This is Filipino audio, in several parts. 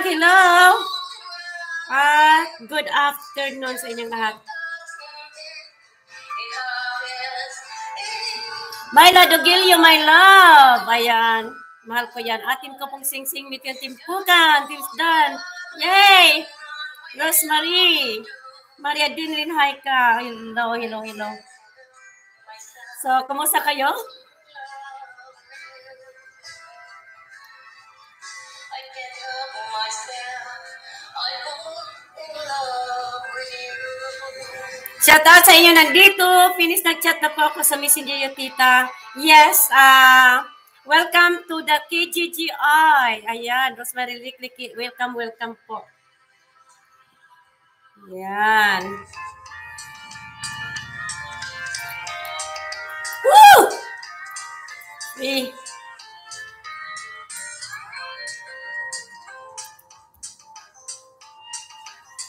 vlog. Hello! At ah, good afternoon sa inyong lahat. Myla Dogilio, my love. Ayan. Mahal ko yan. Atin ko pong sing-sing with yung Team Pukan, Team Dan. Yay! Rosemary. Maria Dinlin, hi ka. Hello, hello, hello. So, kumusta kayo? Shout out sa inyo nandito. Finish na chat na po ako sa messenger yung tita. Yes, uh, welcome to the KGGI. Ayan, Rosemary Ricklicky, welcome, welcome po. Ayan. Woo! Eh.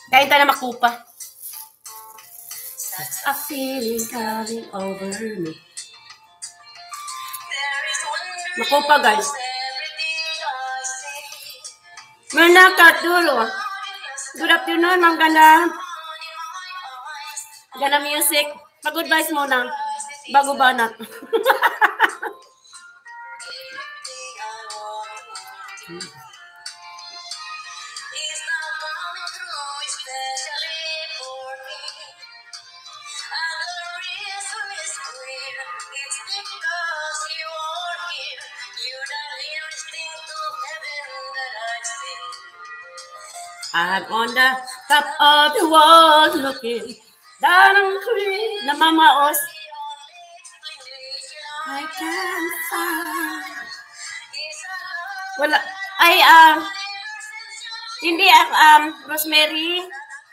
Kain tayo na makupa. There's a feeling coming over me. Naku pa guys. Muna katulo. Good afternoon, Ma'am Gana. Gana Music. Mag-goodbyes muna. Bago banat. I'm on the top of the world looking down on the creek. Na mama os. I can find. Wala. Ay, um, uh, hindi, um, um, Rosemary,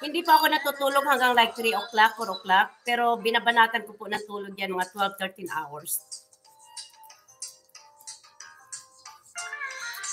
hindi pa ako natutulog hanggang like 3 o'clock, 4 o'clock. Pero binabanatan ko po ng tulog yan mga 12, 13 hours.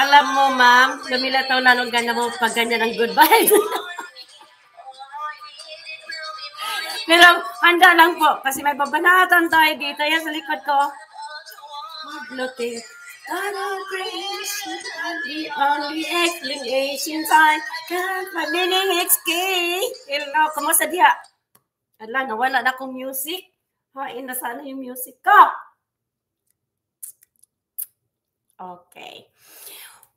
Alam mo, ma'am, lumilataw na nung ganda mo pag ganyan ang good vibes. Pero handa lang po kasi may babanatan tayo dito. Yan sa likod ko. Maglutin. God of grace, the only explanation I can for meaning escape. Hello, kumusta diha? Ala, nawala na akong music. Hain na sana yung music ko. Okay.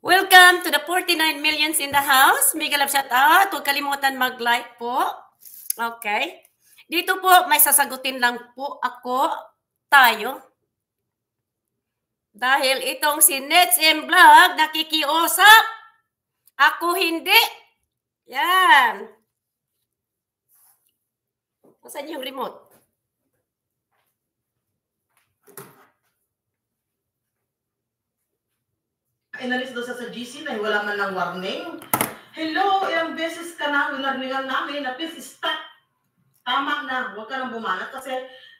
Welcome to the 49 millions in the house. Mega love shout out. Huwag kalimutan mag-like po. Okay. Dito po, may sasagutin lang po ako, tayo. Dahil itong si Nets and Vlog nakikiusap. Ako hindi. Yan. Asan yung remote? inalis daw sa GC na wala man ng warning. Hello, ilang beses ka na winarningan namin na please stop. Tama na, huwag ka nang bumanat kasi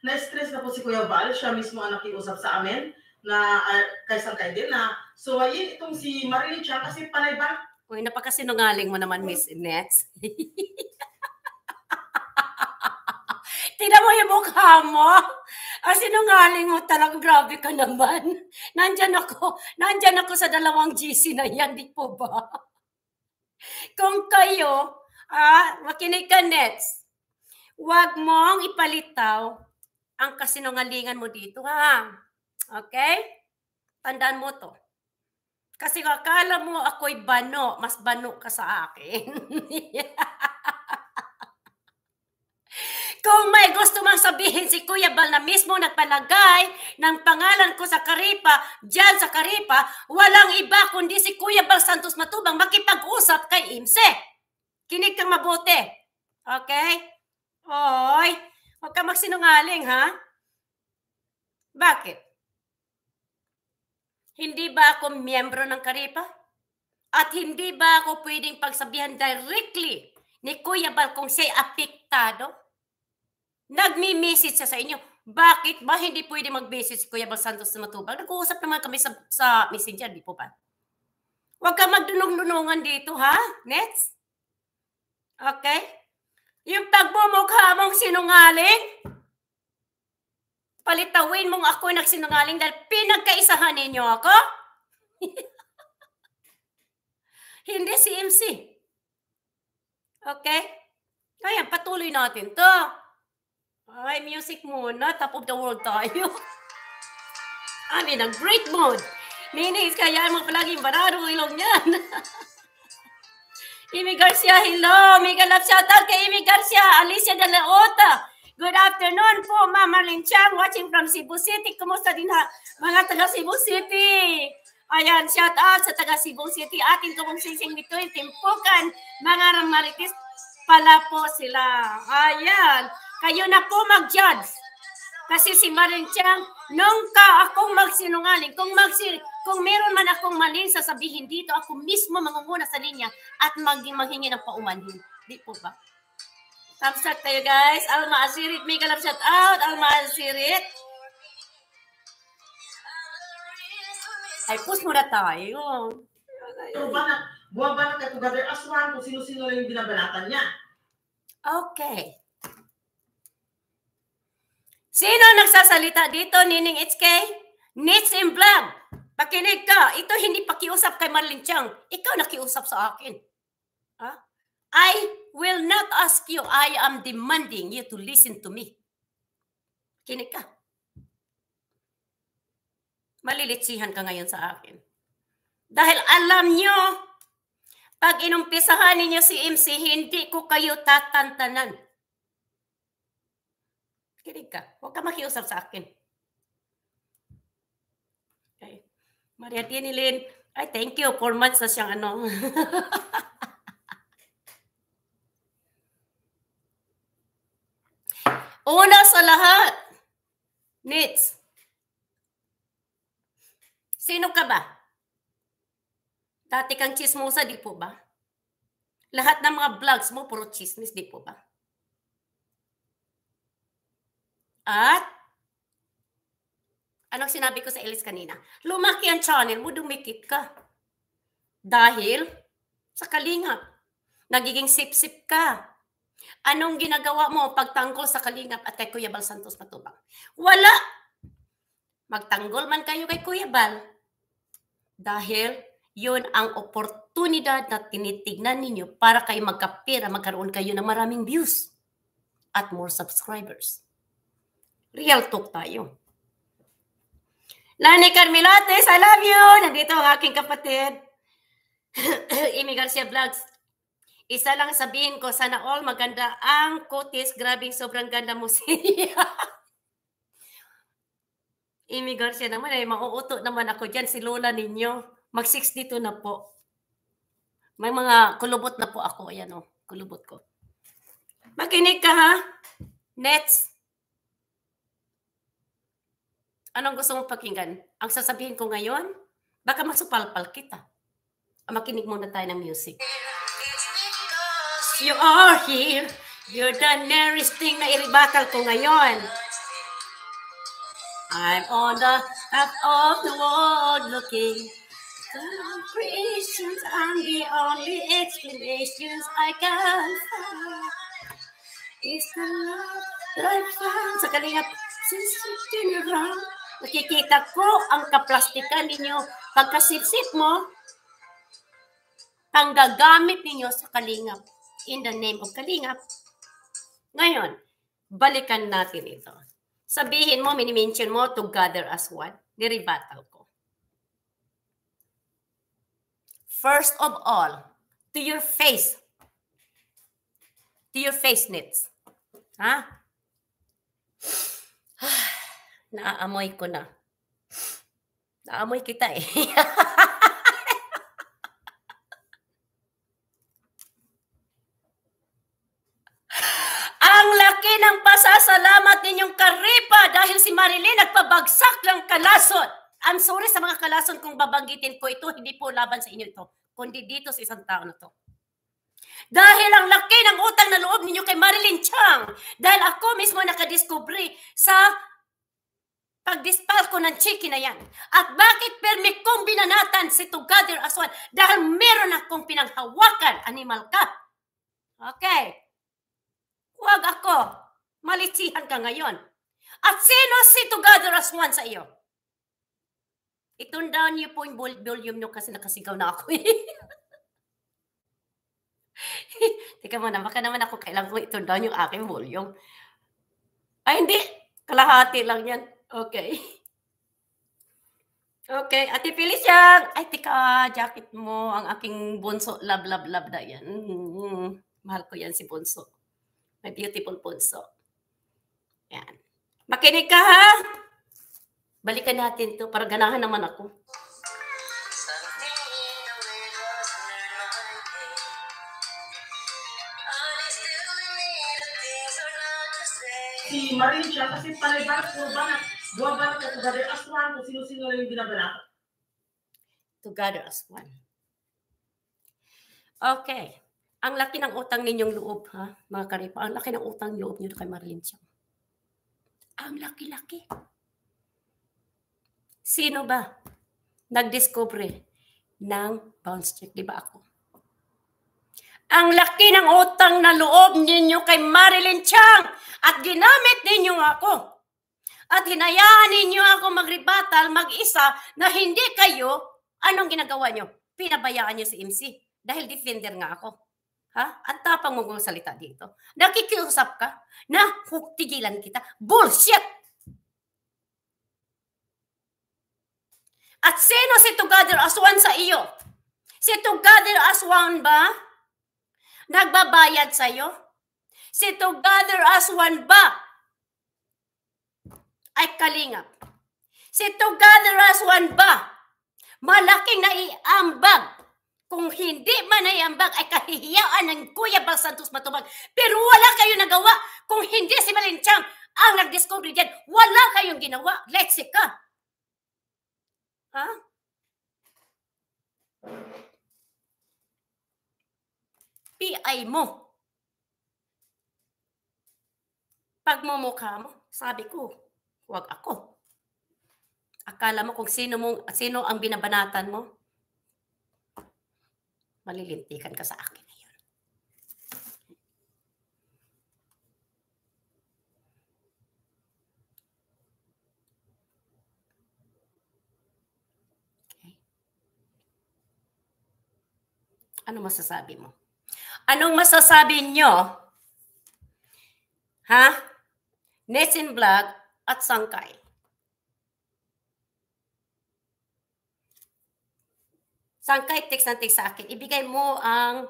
na-stress na po si Kuya Val. Siya mismo ang nakiusap sa amin na uh, ah, kaysang kay din na suwayin so, itong si Marilyn Chan kasi panay ba? Uy, napakasinungaling mo naman, Miss Inez. Tira mo yung mukha mo. Ah, sinungaling mo talagang Grabe ka naman. Nandyan ako. Nandyan ako sa dalawang GC na yan. Di po ba? Kung kayo, ah, makinig ka next. Huwag mong ipalitaw ang kasinungalingan mo dito, ha? Okay? Tandaan mo to. Kasi akala mo ako'y bano, mas bano ka sa akin. yeah. Kung may gusto mang sabihin si Kuya Bal na mismo nagpalagay ng pangalan ko sa Karipa, dyan sa Karipa, walang iba kundi si Kuya Bal Santos Matubang makipag-usap kay Imse. Kinig kang mabuti. Okay? Hoy, huwag ka magsinungaling, ha? Bakit? Hindi ba ako miyembro ng Karipa? At hindi ba ako pwedeng pagsabihan directly ni Kuya Bal kung siya apektado? Nagmi-message siya sa inyo. Bakit ba hindi pwede mag-message Kuya Bang Santos sa matubang? Nag-uusap naman kami sa, sa messenger, di po ba? Huwag ka magdunong-dunungan dito, ha? Next. Okay? Yung pagmumukha mong sinungaling, palitawin mong ako nagsinungaling dahil pinagkaisahan ninyo ako? Hindi si MC. Okay? Kaya patuloy natin to. Ay, music muna. Top of the world tayo. I'm in a great mood. Ninis, kaya mo palaging barado ilong yan. Imi Garcia, hello. Mega love shout out kay Imi Garcia. Alicia de la Ota. Good afternoon po, Ma'am Marlene Chang, watching from Cebu City. Kumusta din ha, mga taga Cebu City? Ayan, shout out sa taga Cebu City. Ating kumunsising nito yung Timpukan. Mga Ramarites pala po sila. Ayan. Kayo na po mag-judge. Kasi si Marichang, nungka akong magsinungaling. Kung, magsin kung meron man akong mali, sa sabihin dito, ako mismo mangunguna sa linya at maging maghingi ng paumanhin. Di po ba? Kamsat tayo guys. Alma Asirit, may kalap shout out. Alma Asirit. Ay, post muna tayo. na, buwan ba na together as one kung sino-sino lang yung binabalatan niya? Okay. Sino ang nagsasalita dito, Nining HK? Nits in vlog. Pakinig ka. Ito hindi pakiusap kay Marlin Chang. Ikaw nakiusap sa akin. Ha? I will not ask you. I am demanding you to listen to me. Kinig ka. Malilitsihan ka ngayon sa akin. Dahil alam nyo, pag inumpisahan ninyo si MC, hindi ko kayo tatantanan. Kinig ka. Huwag ka makiusap sa akin. Okay. Maria Tinilin, ay thank you. Four months na siyang ano. Una sa lahat, Nits, sino ka ba? Dati kang chismosa, di po ba? Lahat ng mga vlogs mo, puro chismis, di po ba? At anong sinabi ko sa Elise kanina? Lumaki ang channel mo, dumikit ka. Dahil sa kalingap. Nagiging sip-sip ka. Anong ginagawa mo pagtanggol sa kalingap at kay Kuya Bal Santos Matubang? Wala! Magtanggol man kayo kay Kuya Bal. Dahil yun ang oportunidad na tinitignan ninyo para kayo magkapira, magkaroon kayo ng maraming views at more subscribers. Real talk tayo. Nani Carmilates, I love you! Nandito ang aking kapatid. Imi Garcia Vlogs. Isa lang sabihin ko, sana all maganda ang kutis. Grabe, sobrang ganda mo siya. Imi Garcia naman eh, mauuto naman ako dyan. Si Lola ninyo, mag 62 na po. May mga kulubot na po ako. Ayan o, oh, kulubot ko. Makinig ka ha? Next. Anong gusto mong pakinggan? Ang sasabihin ko ngayon, baka masupalpal kita. Ah, makinig muna tayo ng music. You are here. You're the nearest thing na iribatal ko ngayon. I'm on the top of the world looking. The creations are the only explanations I can find is the love that I found sa kalingap since you've been around. Nakikita ko ang kaplastikan ninyo. Pagkasipsip mo, ang gagamit ninyo sa kalingap. In the name of kalingap. Ngayon, balikan natin ito. Sabihin mo, minimension mo, together as one. Niribatal ko. First of all, to your face. To your face nits. Ha? Huh? Ah. Naaamoy ko na. Naamoy kita eh. Ang laki ng pasasalamat ninyong karipa dahil si Marilyn nagpabagsak ng kalason. I'm sorry sa mga kalason kung babanggitin ko ito, hindi po laban sa inyo ito, kundi dito sa isang tao na to. Dahil ang laki ng utang na loob ninyo kay Marilyn Chang. Dahil ako mismo nakadiskubre sa pagdispal ko ng chicken na yan. At bakit permit kong binanatan si Together as One? Dahil meron akong pinanghawakan, Animal ka. Okay. Huwag ako. Malitihan ka ngayon. At sino si Together as One sa iyo? Itun down niyo po yung volume niyo kasi nakasigaw na ako. Teka muna, baka naman ako kailangan ko itun down yung aking volume. Ay, hindi. Kalahati lang yan. Okay. Okay, Ate Felicia, ay tika, jacket mo, ang aking bunso, love, love, love na yan. mm Mahal ko yan si bunso. My beautiful bunso. Yan. Makinig ka ha! Balikan natin to para ganahan naman ako. Si Marincha, kasi palibar ko ba Buwan ka together as one kung sino-sino lang yung binabalak? Together as one. Okay. Ang laki ng utang ninyong loob, ha, mga karipa. Ang laki ng utang loob niyo kay Marilyn Chang. Ang laki-laki. Sino ba nagdiscover ng bounce check? Di ba ako? Ang laki ng utang na loob ninyo kay Marilyn Chang at ginamit ninyo ako at hinayaan ninyo ako magribatal mag-isa na hindi kayo, anong ginagawa nyo? Pinabayaan nyo si MC dahil defender nga ako. Ha? Ang tapang mong salita dito. Nakikiusap ka na tigilan kita. Bullshit! At sino si Together as One sa iyo? Si Together as One ba? Nagbabayad sa iyo? Si Together as One ba ay kalingap. Si together as one ba? Malaking naiambag kung hindi man ay ay kahihiyaan ng Kuya Bal Santos Matubag. Pero wala kayo nagawa kung hindi si Malinchang ang nag-discover dyan. Wala kayong ginawa. Let's see ka. Ha? PI mo. Pagmumukha mo, sabi ko, Huwag ako. Akala mo kung sino, mong, sino ang binabanatan mo? Malilintikan ka sa akin. Ayun. Okay. Ano masasabi mo? Anong masasabi nyo? Ha? Next in vlog, at sangkay. Sangkay, text ng text sa akin. Ibigay mo ang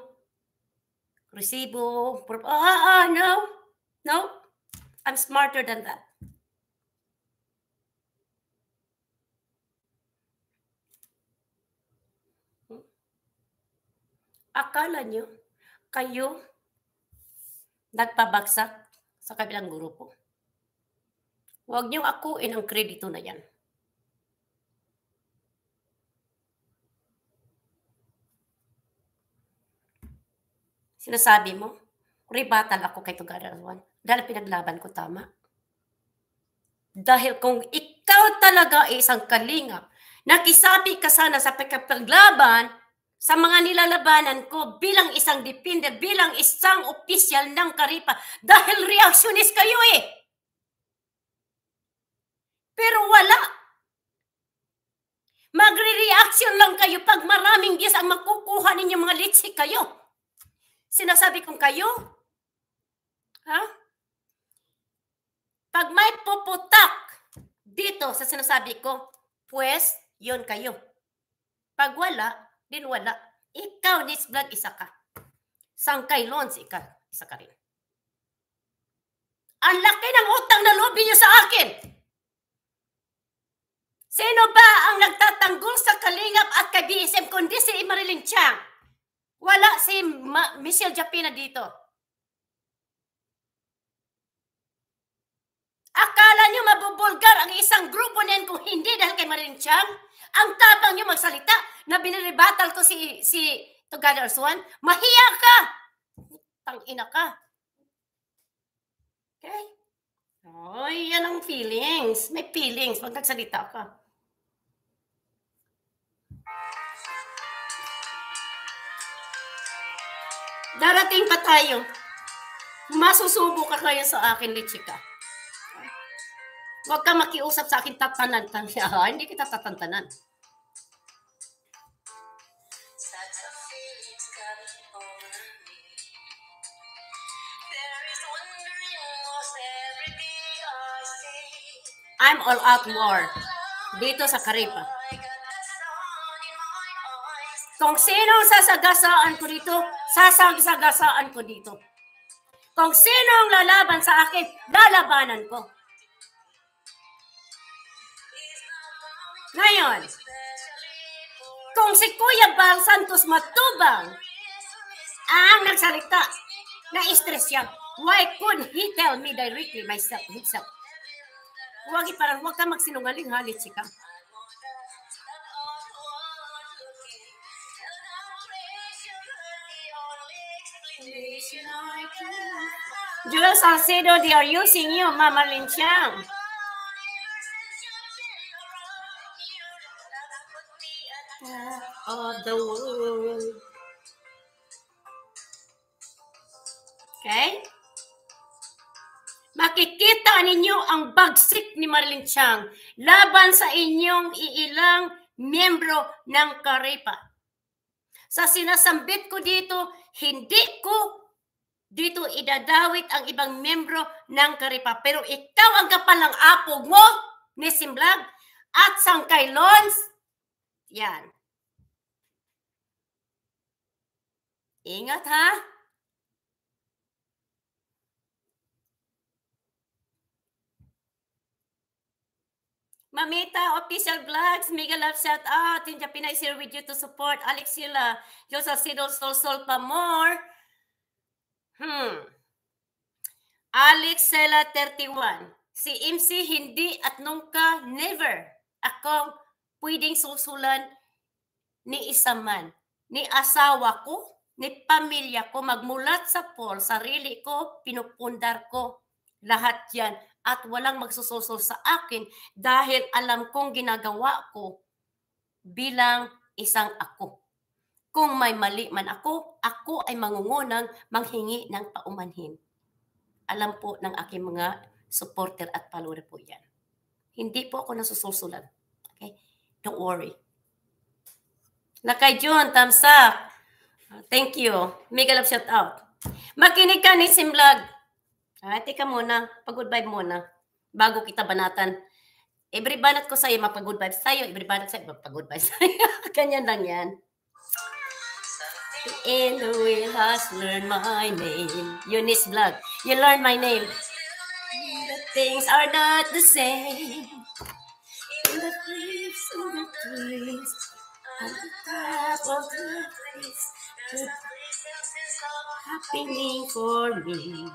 resibo. Ah, oh, ah, no. No. I'm smarter than that. Akala nyo, kayo nagpabagsak sa kabilang grupo. Huwag niyong akuin ang kredito na yan. Sinasabi mo, rebatal ako kay Tugararawan dahil pinaglaban ko tama. Dahil kung ikaw talaga ay isang kalingap, nakisabi ka sana sa pagkapaglaban sa mga nilalabanan ko bilang isang depender, bilang isang opisyal ng Karipa, dahil reaksyonis kayo eh. Pero wala. Magre-reaction lang kayo pag maraming yes ang makukuha ninyong mga litsik kayo. Sinasabi kong kayo. Ha? Pag may puputak dito sa sinasabi ko, pues, yon kayo. Pag wala, din wala. Ikaw, this vlog, isa ka. Sangkay loans, ikaw, isa ka rin. Ang laki ng utang na lobby niyo sa akin. Sino ba ang nagtatanggol sa Kalingap at kay BSM kundi si Imariling Chang? Wala si Ma- Michelle Japina dito. Akala niyo mabubulgar ang isang grupo niyan kung hindi dahil kay Mariling Chang? Ang tapang niyo magsalita na biniribatal ko si, si Together as One? Mahiya ka! Tangina ka. Okay? Oh, yan ang feelings. May feelings pag nagsalita ka. Darating pa tayo. Masusubo ka ngayon sa akin, Lechika. Huwag ka makiusap sa akin, tatanan. Ah, hindi kita tatantanan. I'm all out war dito sa Karipa. Kung sino sasagasaan ko dito, sasang ko dito. Kung sino ang lalaban sa akin, lalabanan ko. Ngayon, kung si Kuya Bal Santos Matubang ang nagsalita na stress siya, why could he tell me directly myself himself? Huwag, parang huwag ka magsinungaling, halit si ka. Jules Salcedo, they are using you, Mama Lin Chiang. Of the world. Okay? Makikita ninyo ang bagsik ni Marilyn Chang laban sa inyong iilang membro ng Karepa. Sa sinasambit ko dito, hindi ko dito idadawit ang ibang membro ng Karipa. Pero ikaw ang kapalang apog mo, Nesimblag, at Sangkay Lons. Yan. Ingat ha. Mamita, official vlogs, mega love shout out. Tinja Pinay, sir with you to support. Alex Sila, Joseph Sidol, Sol Sol, pa more. Hmm. Alex Sela 31. Si MC hindi at nungka never akong pwedeng susulan ni isang man, ni asawa ko, ni pamilya ko, magmulat sa Paul, sarili ko, pinupundar ko, lahat yan. At walang magsususul sa akin dahil alam kong ginagawa ko bilang isang ako. Kung may mali man ako, ako ay mangungunang manghingi ng paumanhin. Alam po ng aking mga supporter at follower po yan. Hindi po ako nasusulsulan. Okay? Don't worry. Nakay June, thumbs up. Ah, thank you. Mega love shout out. Makinig ka ni Simlag. Ah, teka muna. Pag-good vibe muna. Bago kita banatan. Every banat ko sa'yo, mapag-good vibes tayo. Every banat sa'yo, mapag-good vibes tayo. Ganyan lang yan. In the wheelhouse, learn my name. Eunice Blood, you learn my name. The things are not the same. In the place, in the place, on the top of the place, the happening for me.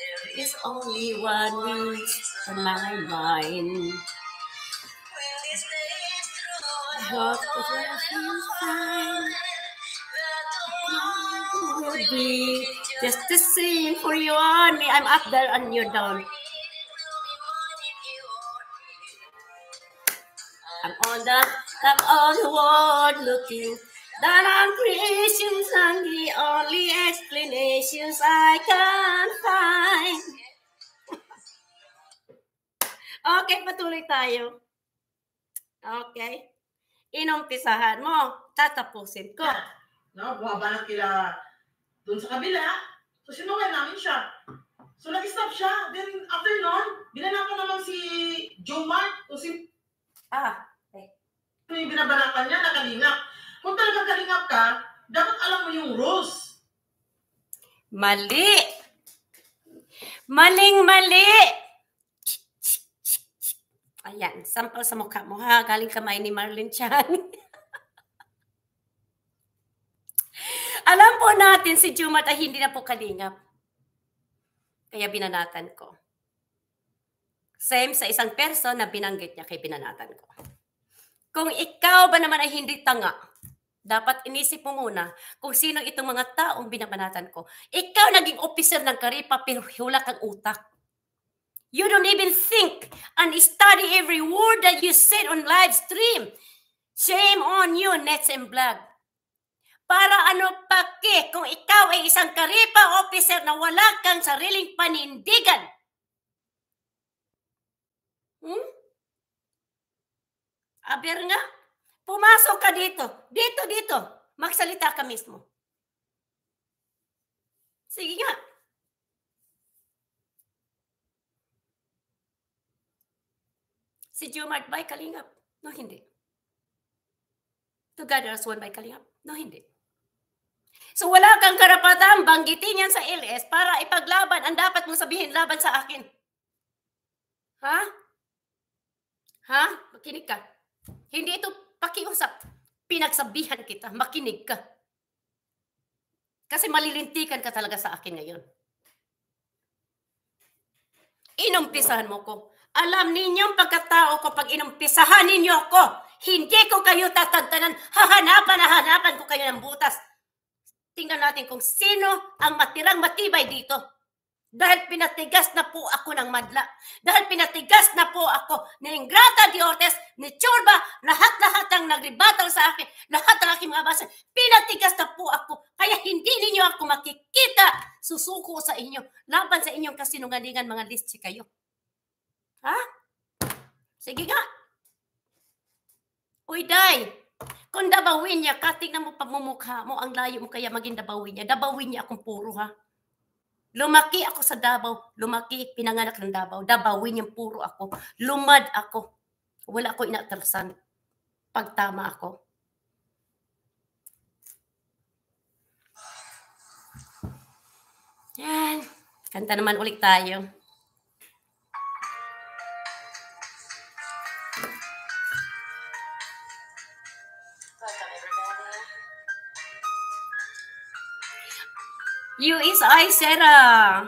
There is only one wish on my mind. I hope that I will find. would be just the same for you only. I'm up there and you're down. I'm on the I'm on the world looking down on creations and the only explanations I can find. okay, patuloy tayo. Okay. Inumpisahan mo, tatapusin ko. No, buha ba ng kila Doon sa kabila, so sinungay namin siya. So nag-stop siya. Then after nun, binala ko naman si Joe Mark. Kung si... Ah, okay. Kung ano yung binabalakan niya, nakalingap. Kung talagang kalingap ka, dapat alam mo yung rules. Mali! Maling-mali! Ayan, sample sa mukha mo ha. Galing kamay ni Marlene Chan. natin si Jumat ay hindi na po kalingap. Kaya binanatan ko. Same sa isang person na binanggit niya kay binanatan ko. Kung ikaw ba naman ay hindi tanga, dapat inisip mo muna kung sino itong mga taong binabanatan ko. Ikaw naging officer ng karipa pero hula kang utak. You don't even think and study every word that you said on live stream. Shame on you, Nets and Vlog. Para ano pake kung ikaw ay isang karipa officer na wala kang sariling panindigan? Hmm? Aber nga, pumasok ka dito. Dito, dito. Magsalita ka mismo. Sige nga. Si Jomart by Kalingap? No, hindi. Together as one by Kalingap? No, hindi. So wala kang karapatan banggitin yan sa LS para ipaglaban ang dapat mong sabihin laban sa akin. Ha? Ha? Makinig ka. Hindi ito pakiusap. Pinagsabihan kita. Makinig ka. Kasi malilintikan ka talaga sa akin ngayon. Inumpisahan mo ko. Alam ninyong pagkatao ko pag inumpisahan ninyo ko, hindi ko kayo tatagtanan. Hahanapan na hanapan ko kayo ng butas tingnan natin kung sino ang matirang matibay dito. Dahil pinatigas na po ako ng madla. Dahil pinatigas na po ako ni Ingrata de ni Chorba, lahat-lahat ang nagribattle sa akin, lahat ng aking mga basa, pinatigas na po ako. Kaya hindi ninyo ako makikita. Susuko sa inyo. Laban sa inyong kasinungalingan mga listi kayo. Ha? Sige nga. Uy, day. Kung dabawin niya, katik na mo pamumukha mo, ang layo mo kaya maging dabawin niya. Dabawin niya akong puro ha. Lumaki ako sa Davao. Lumaki, pinanganak ng Davao. Dabawin yung puro ako. Lumad ako. Wala ako inatrasan. Pagtama ako. Yan. Kanta naman ulit tayo. You is I, Sarah.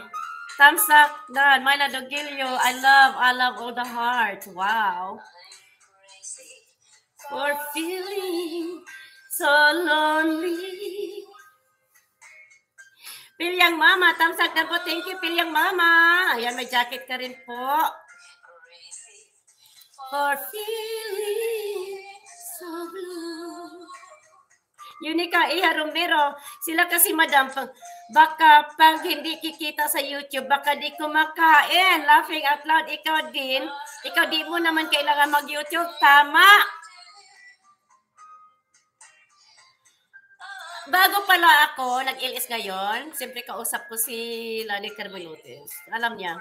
Thumbs up, Dan. Myla Dogilio. I love, I love all the heart. Wow. For feeling so lonely. Pilyang Mama. Thumbs up na po. Thank you, Pilyang Mama. Ayan, may jacket ka rin po. For feeling so blue. Unica Iha Romero. Sila kasi, madam, pag Baka pag hindi kikita sa YouTube, baka di kumakain. Laughing out loud, ikaw din. Ikaw di mo naman kailangan mag-YouTube. Tama. Bago pala ako, nag-ilis ngayon, siyempre kausap ko si Lani Carbonotes. Alam niya.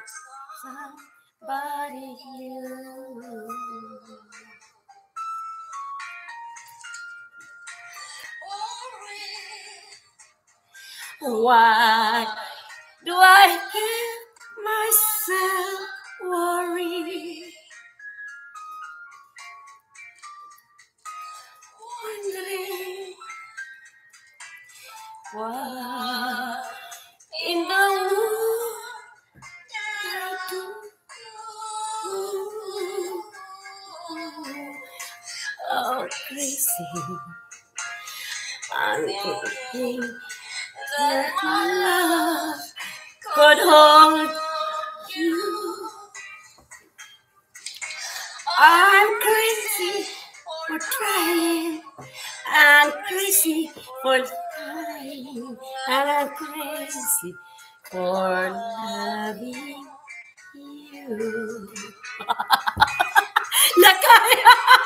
Somebody you. Why do I hear myself worry? Wondering why in the world I do. Oh, crazy. I'm crazy. Let my love could hold you. I'm crazy for trying. I'm crazy for dying. And I'm crazy for loving you. La cara.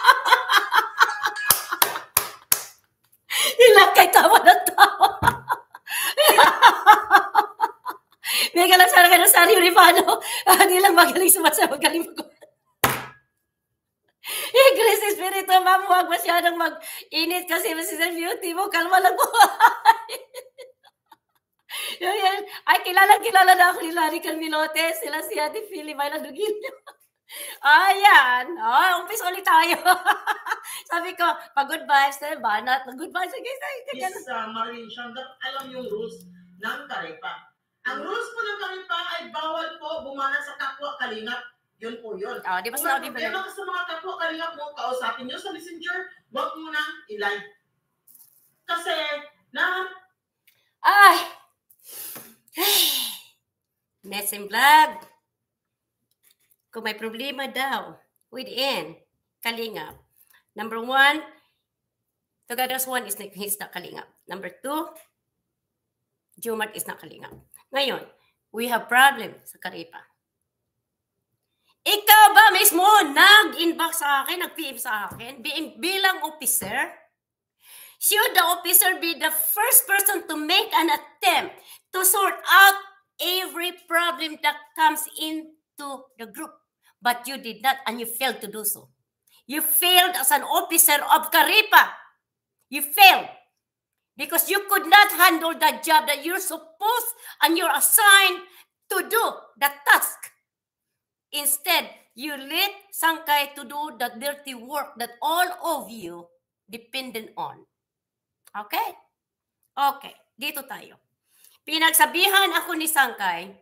nilang magaling sumasayaw, magaling mag- Igres eh, Espiritu, ma'am, huwag masyadong mag-init kasi Mrs. Beauty mo, kalma lang po. yun, yun. Ay, kilala, kilala na ako ni Larry Carmilote, sila si Ate Philly, Mayla Dugilio. Ayan. Oh, umpis ulit tayo. Sabi ko, pag good vibes na ba? Not good vibes. Sige, sige. Miss uh, ah, Marilyn Shandap, alam yung rules ng Tarepa. Ang rules po ng Kalipang ay bawal po bumala sa kapwa kalingap. Yun po yun. Oh, di ba Kung may problema ka sa mga kapwa kalingap mo, kausapin nyo sa messenger, huwag mo nang ilike. Kasi, na... Ay! Ay! Messing vlog. Kung may problema daw within kalingap. Number one, Together's one is, is not kalingap. Number two, Jumart is not kalingap. Ngayon, we have problem sa Karipa. Ikaw ba mismo nag-inbox sa akin, nag-PM sa akin, bilang officer? Should the officer be the first person to make an attempt to sort out every problem that comes into the group? But you did not and you failed to do so. You failed as an officer of Karipa. You failed because you could not handle the job that you're supposed and you're assigned to do the task. Instead, you let Sankai to do the dirty work that all of you dependent on. Okay? Okay, dito tayo. Pinagsabihan ako ni Sankai,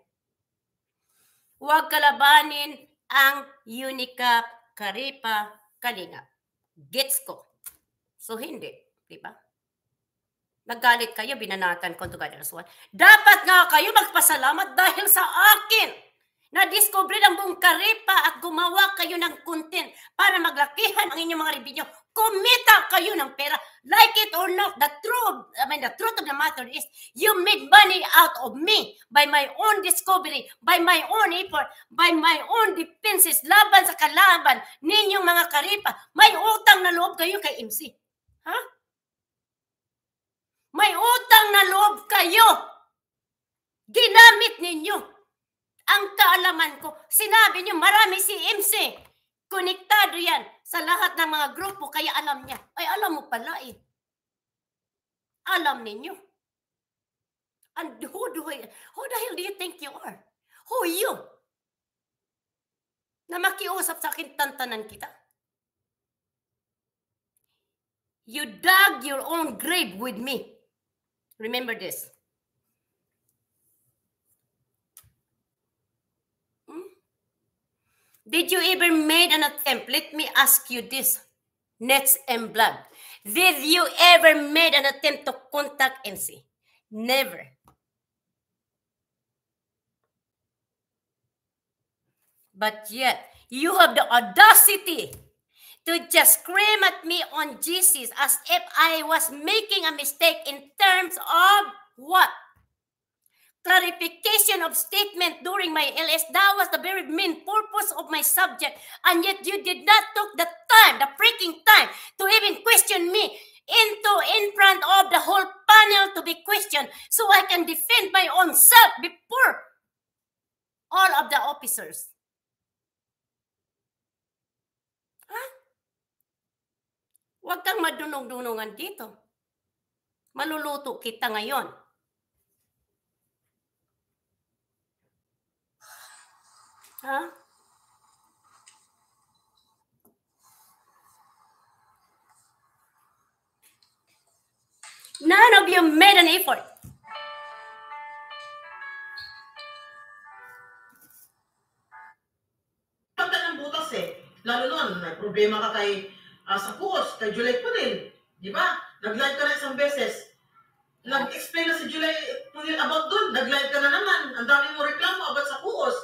huwag kalabanin ang unicap, karipa, kalinga. Gets ko. So, hindi. Di ba? Naggalit kayo, binanatan ko to God as one. Dapat nga kayo magpasalamat dahil sa akin na discovery ng buong karipa at gumawa kayo ng content para maglakihan ang inyong mga video. Kumita kayo ng pera. Like it or not, the truth, I mean, the truth of the matter is you made money out of me by my own discovery, by my own effort, by my own defenses, laban sa kalaban, ninyong mga karipa. May utang na loob kayo kay MC. Ha? Huh? May utang na loob kayo. Ginamit ninyo. Ang kaalaman ko, sinabi niyo marami si MC. Eh. Konektado yan sa lahat ng mga grupo, kaya alam niya. Ay, alam mo pala eh. Alam ninyo. And who do I, who the hell do you think you are? Who you? Na makiusap sa akin, tantanan kita. You dug your own grave with me. Remember this. Hmm? Did you ever made an attempt? Let me ask you this, Nets and Blood. Did you ever made an attempt to contact NC? Never. But yet, you have the audacity to just scream at me on Jesus as if I was making a mistake in terms of what? Clarification of statement during my LS. That was the very main purpose of my subject. And yet you did not took the time, the freaking time, to even question me into in front of the whole panel to be questioned so I can defend my own self before all of the officers. Huwag kang madunong-dunungan dito. Maluluto kita ngayon. Ha? None of you made an effort. Pagka ng butas eh, lalo nun, may problema ka kay uh, sa course, kay July pa Di ba? Nag-live ka na isang beses. Nag-explain na si July Punil about dun. Nag-live ka na naman. Ang dami mo reklamo about sa kuos.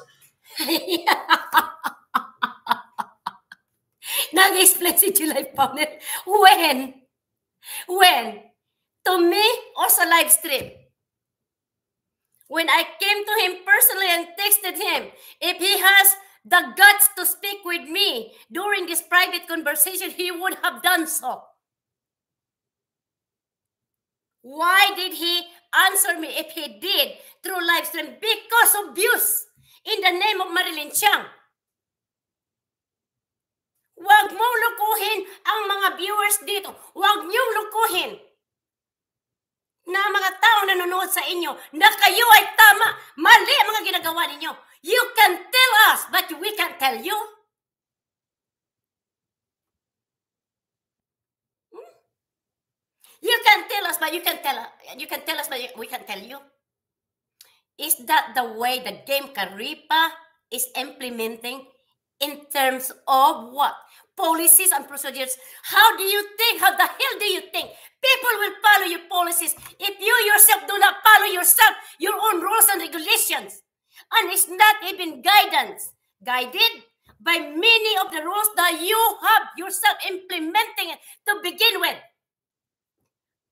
Nag-explain si July Punil. When? When? To me or sa live stream? When I came to him personally and texted him, if he has the guts to speak with me during this private conversation, he would have done so. Why did he answer me if he did through live stream? Because of views in the name of Marilyn Chang. Huwag mo lukuhin ang mga viewers dito. Huwag niyo lukuhin na mga tao nanonood sa inyo na kayo ay tama. Mali ang mga ginagawa ninyo. You can tell us, but we can tell you. Hmm? You can tell us, but you can tell you can tell us, but we can tell you. Is that the way the game Caripa is implementing in terms of what policies and procedures? How do you think? How the hell do you think people will follow your policies if you yourself do not follow yourself your own rules and regulations? and is not even guidance, guided by many of the rules that you have yourself implementing to begin with.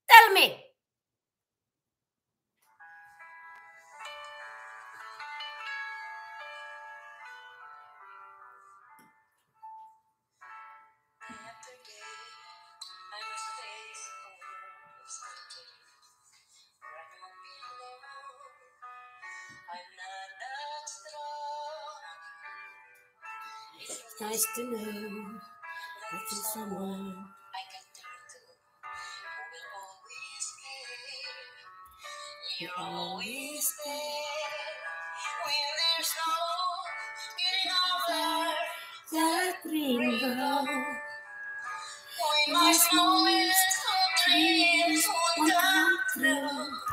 Tell me, nice to know that you're someone. You're always there when there's no getting over that rainbow. When my smallest dreams won't come true.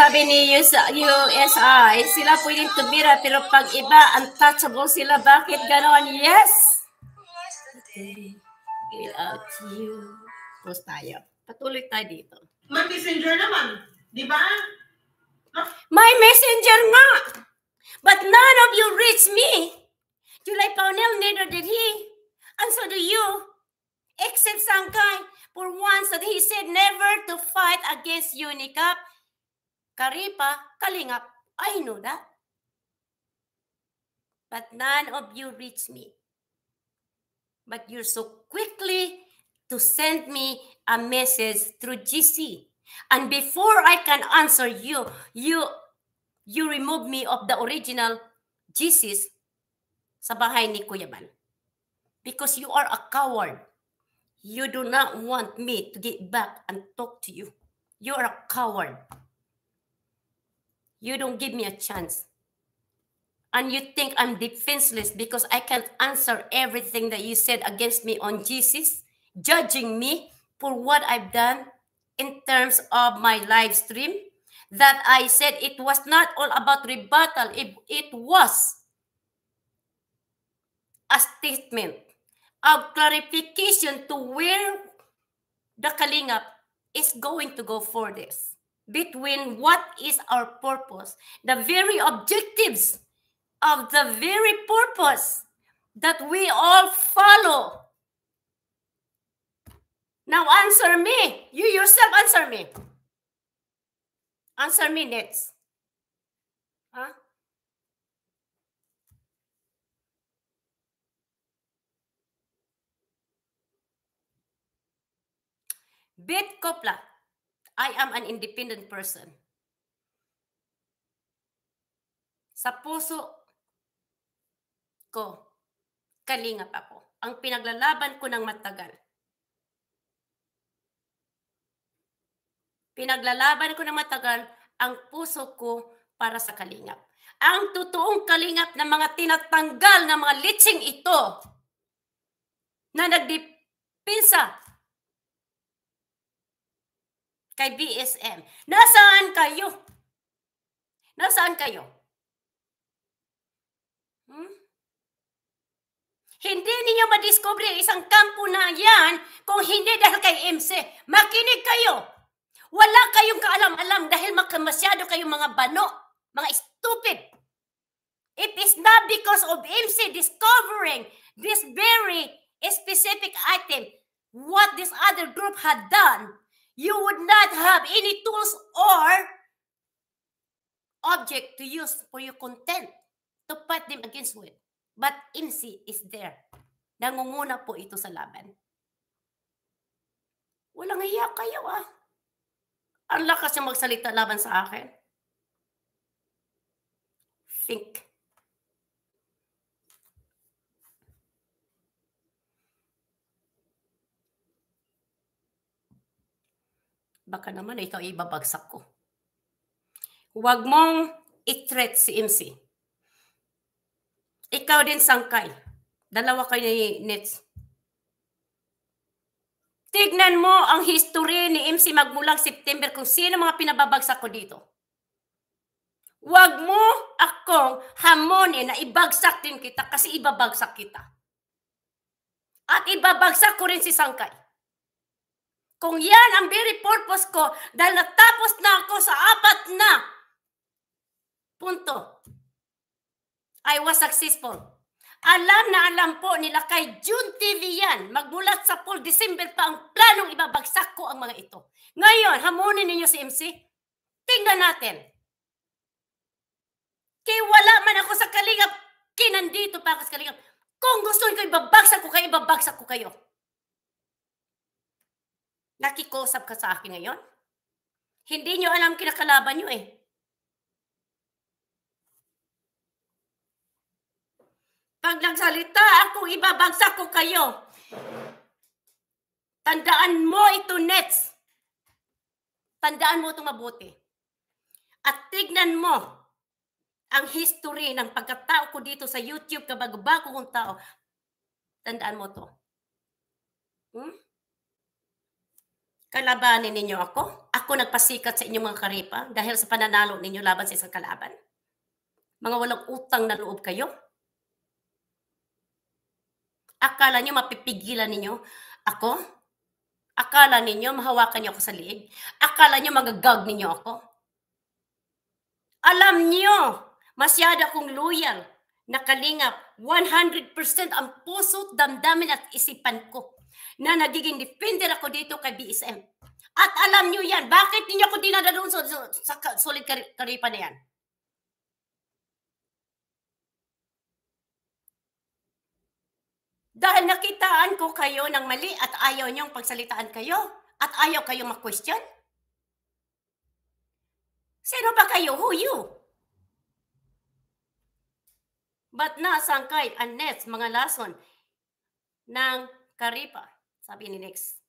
sabi ni USI, eh, sila pwedeng tumira pero pag iba, untouchable sila. Bakit ganon? Yes! Okay. Without you. Tapos tayo. Patuloy tayo dito. May messenger naman. Di ba? Huh? My messenger nga. But none of you reach me. Julie Paunel, neither did he. And so do you. Except Sangkai, for once that he said never to fight against Unicap Karipa, Kalingap. I know that. But none of you reach me. But you're so quickly to send me a message through GC. And before I can answer you, you you remove me of the original Jesus sa bahay ni Kuya Ban. Because you are a coward. You do not want me to get back and talk to you. You are a coward. You don't give me a chance. And you think I'm defenseless because I can't answer everything that you said against me on Jesus, judging me for what I've done in terms of my live stream. That I said it was not all about rebuttal, it, it was a statement of clarification to where the Kalingap is going to go for this between what is our purpose, the very objectives of the very purpose that we all follow. Now answer me. You yourself answer me. Answer me next. Huh? Bit Kopla. I am an independent person. Sa puso ko, kalingap ako. Ang pinaglalaban ko ng matagal. Pinaglalaban ko ng matagal ang puso ko para sa kalingap. Ang totoong kalingap ng mga tinatanggal ng mga litsing ito na nagdipinsa kay BSM. Nasaan kayo? Nasaan kayo? Hmm? Hindi ninyo ang isang kampo na yan kung hindi dahil kay MC. Makinig kayo. Wala kayong kaalam-alam dahil masyado kayong mga bano, mga stupid. It is not because of MC discovering this very specific item what this other group had done you would not have any tools or object to use for your content to fight them against with. But IMSI is there. Nangunguna po ito sa laban. Walang hiya kayo ah. Ang lakas niya magsalita laban sa akin. Think. Baka naman ikaw ibabagsak ko. Huwag mong i itreat si MC. Ikaw din sangkay. Dalawa kayo ni Nets. Tignan mo ang history ni MC magmulang September kung sino mga pinababagsak ko dito. Huwag mo akong hamonin na ibagsak din kita kasi ibabagsak kita. At ibabagsak ko rin si Sangkay. Kung yan ang very purpose ko, dahil natapos na ako sa apat na punto, I was successful. Alam na alam po nila kay June TV yan. Magmulat sa Paul December pa ang planong ibabagsak ko ang mga ito. Ngayon, hamunin ninyo si MC. Tingnan natin. Kaya wala man ako sa kalingap. Kinandito pa ako sa kalingap. Kung gusto ko ibabagsak ko kayo, ibabagsak ko kayo. Nakikosap ka sa akin ngayon? Hindi nyo alam kinakalaban nyo eh. Pag nagsalita ako, ibabagsak ko kayo. Tandaan mo ito, Nets. Tandaan mo ito mabuti. At tignan mo ang history ng pagkatao ko dito sa YouTube, kabagbago kong tao. Tandaan mo to. Hmm? kalabanin ninyo ako? Ako nagpasikat sa inyong mga karipa dahil sa pananalo ninyo laban sa isang kalaban? Mga walang utang na loob kayo? Akala niyo mapipigilan ninyo ako? Akala ninyo mahawakan niyo ako sa liig? Akala niyo magagag ninyo ako? Alam niyo, masyado akong loyal, nakalingap, 100% ang puso, damdamin at isipan ko na nagiging defender ako dito kay BSM. At alam nyo yan, bakit niyo ako dinada sa, sa, sa solid kar- karipa na yan? Dahil nakitaan ko kayo ng mali at ayaw niyong pagsalitaan kayo at ayaw kayo mag-question? Sino ba kayo? Who you? Ba't nasangkay, Annette, mga lason ng Karipa, sabi ni Nex.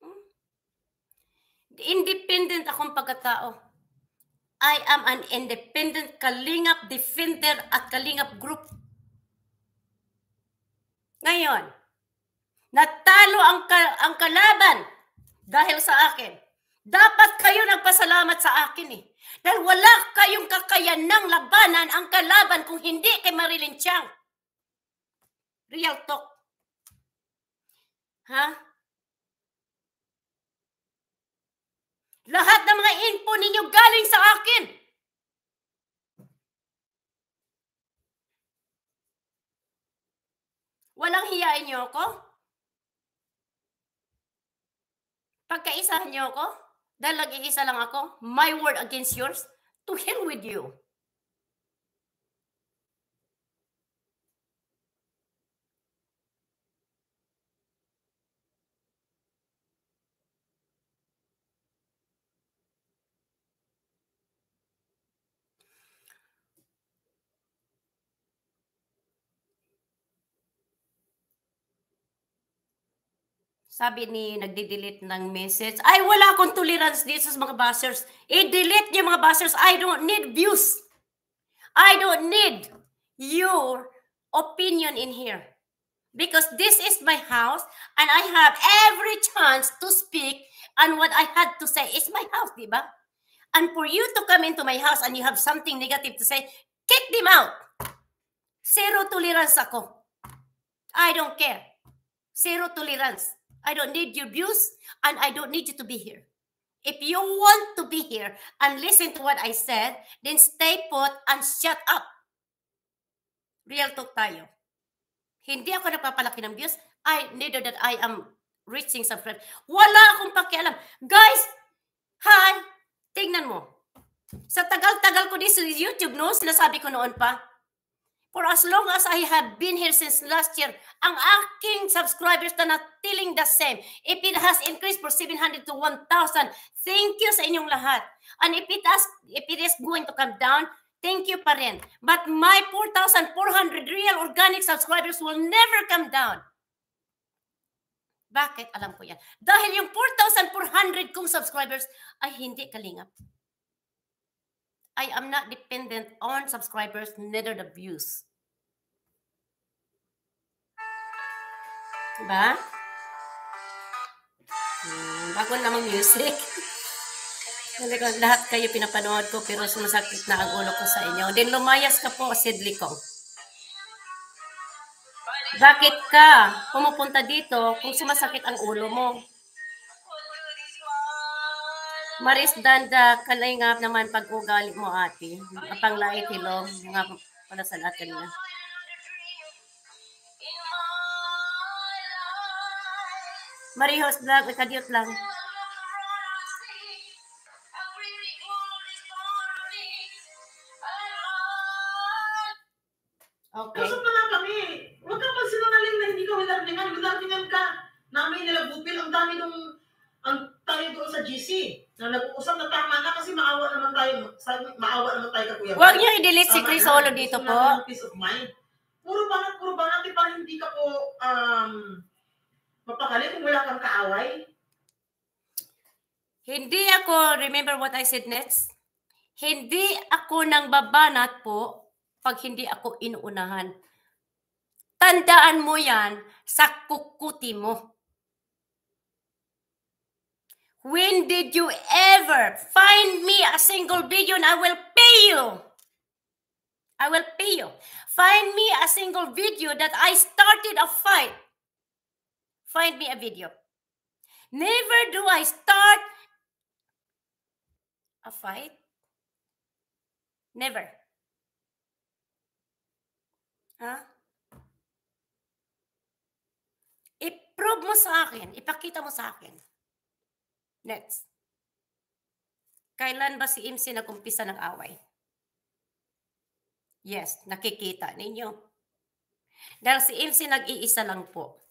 Hmm? Independent akong pagkatao. I am an independent Kalingap defender at Kalingap group. Ngayon, natalo ang, ka ang kalaban dahil sa akin. Dapat kayo nagpasalamat sa akin eh. Dahil wala kayong kakayanang labanan ang kalaban kung hindi kay Marilyn Chang. Real talk. Ha? Lahat ng mga info ninyo galing sa akin. Walang hiyain niyo ako? Pagkaisahan niyo ako? Dahil lagi isa lang ako? My word against yours? To hell with you. Sabi ni, nagde-delete ng message. Ay, wala akong tolerance dito sa mga bashers. I-delete niyo mga bashers. I don't need views. I don't need your opinion in here. Because this is my house and I have every chance to speak and what I had to say is my house, di ba? And for you to come into my house and you have something negative to say, kick them out. Zero tolerance ako. I don't care. Zero tolerance. I don't need your views, and I don't need you to be here. If you want to be here and listen to what I said, then stay put and shut up. Real talk tayo. Hindi ako napapalaki ng views. I neither that I am reaching some friends. Wala akong pakialam. Guys, hi! Tingnan mo. Sa tagal-tagal ko din sa YouTube, no? Sinasabi ko noon pa, For as long as I have been here since last year, ang aking subscribers na natiling the same. If it has increased for 700 to 1,000, thank you sa inyong lahat. And if it, has, if it is going to come down, thank you pa rin. But my 4,400 real organic subscribers will never come down. Bakit? Alam ko yan. Dahil yung 4,400 kong subscribers ay hindi kalingap. I am not dependent on subscribers, neither the views. Diba? Hmm, bago namang music. Lahat kayo pinapanood ko pero sumasakit na ang ulo ko sa inyo. Then lumayas ka po, Sidli ko. Bakit ka pumupunta dito kung sumasakit ang ulo mo? Maris danda kalay nga naman pag ugali mo ate. Apang lait hilong nga pala sa lahat kanina. Marihos vlog, ikadiyot lang. Okay. Kaso pa nga kami, huwag kang magsinungaling na hindi ka wala-tingan. wilardingan, wilardingan ka. Namin nila nilagupil, ang dami nung, ang tayo doon sa GC na nag-uusap na tama na kasi maawa naman tayo. Sabi, maawa naman tayo ka, Kuya. Huwag niyo i-delete si Chris Olo dito po. Peace of mind. Puro bangat, puro bangat. Di parang hindi ka po um, mapakali kung wala kang kaaway. Hindi ako, remember what I said next? Hindi ako nang babanat po pag hindi ako inuunahan. Tandaan mo yan sa kukuti mo. When did you ever find me a single video and I will pay you. I will pay you. Find me a single video that I started a fight. Find me a video. Never do I start a fight. Never. Huh? I-prove mo sa akin, ipakita mo sa akin Next. Kailan ba si IMSI nagumpisa ng away? Yes, nakikita ninyo. Dahil si MC nag-iisa lang po.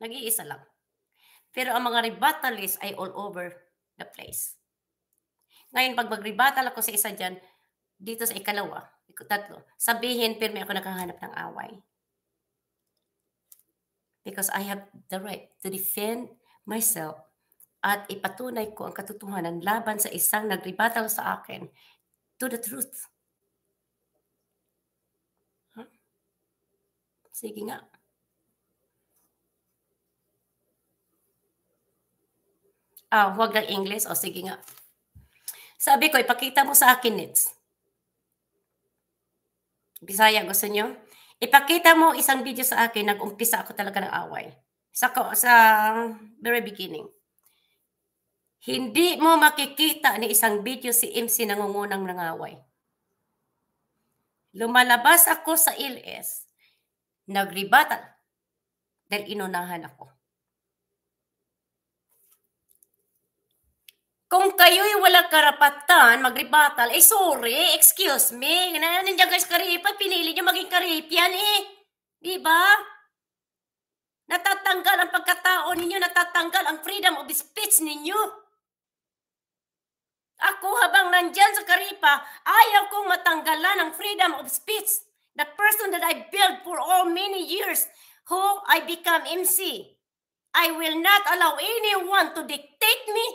Nag-iisa lang. Pero ang mga rebatalist ay all over the place. Ngayon, pag mag-rebatal ako sa isa dyan, dito sa ikalawa, tatlo, sabihin, pero may ako nakahanap ng away. Because I have the right to defend myself at ipatunay ko ang katotohanan laban sa isang nagribatal sa akin to the truth. Huh? Sige nga. Ah, huwag ng English. O, oh, sige nga. Sabi ko, ipakita mo sa akin, Nits. Bisaya, gusto nyo? Ipakita mo isang video sa akin, nag-umpisa ako talaga ng away sa, sa very beginning. Hindi mo makikita ni isang video si MC nangungunang nangaway. Lumalabas ako sa LS, nagribatal dahil inunahan ako. Kung kayo'y wala karapatan magribatal, eh sorry, excuse me, nandiyan guys karipay, pinili niyo maging karipyan eh. Di ba? Natatanggal ang pagkatao ninyo, natatanggal ang freedom of speech ninyo. Ako habang nandyan sa Karipa, ayaw kong matanggalan ang freedom of speech. The person that I built for all many years, who I become MC. I will not allow anyone to dictate me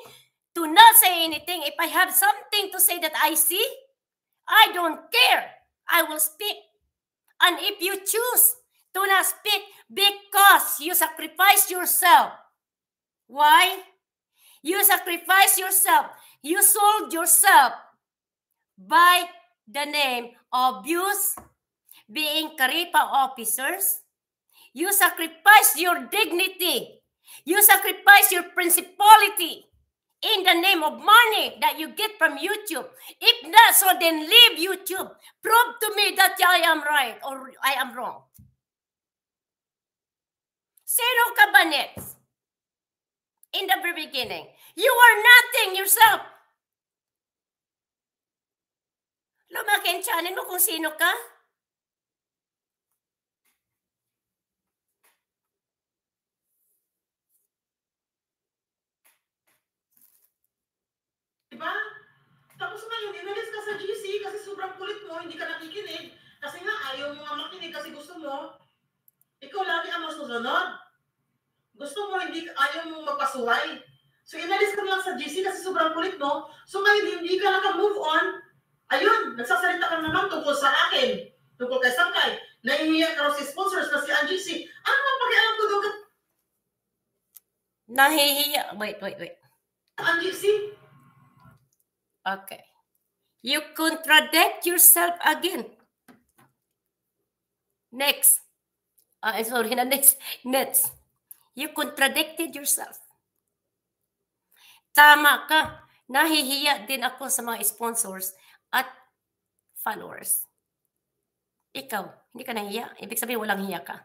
to not say anything. If I have something to say that I see, I don't care. I will speak. And if you choose Do not speak because you sacrifice yourself. Why? You sacrifice yourself. You sold yourself by the name of abuse, being Karipa officers. You sacrifice your dignity. You sacrifice your principality in the name of money that you get from YouTube. If not, so then leave YouTube. Prove to me that I am right or I am wrong. Sino Zero kabanets. In the very beginning, you are nothing yourself. Lumaki ang channel mo kung sino ka. Diba? Tapos ngayon, inalis ka sa GC kasi sobrang kulit mo, hindi ka nakikinig. Kasi nga, ayaw mo nga makinig kasi gusto mo. Ikaw lagi ang masusunod. Gusto mo, hindi, ayaw mo magpasuray. So, inalis ka lang sa GC kasi sobrang kulit mo. So, ngayon, hindi ka ka move on. Ayun, nagsasalita ka naman tungkol sa akin. Tungkol kay Sangkay. Nahihiya ka raw si sponsors na si GC. Ano ang pakialam ko doon? Nahihiya. Wait, wait, wait. Ang GC? Okay. You contradict yourself again. Next. Uh, sorry, na next. Next. You contradicted yourself. Tama ka. Nahihiya din ako sa mga sponsors at followers. Ikaw, hindi ka nahihiya. Ibig sabihin, walang hiya ka.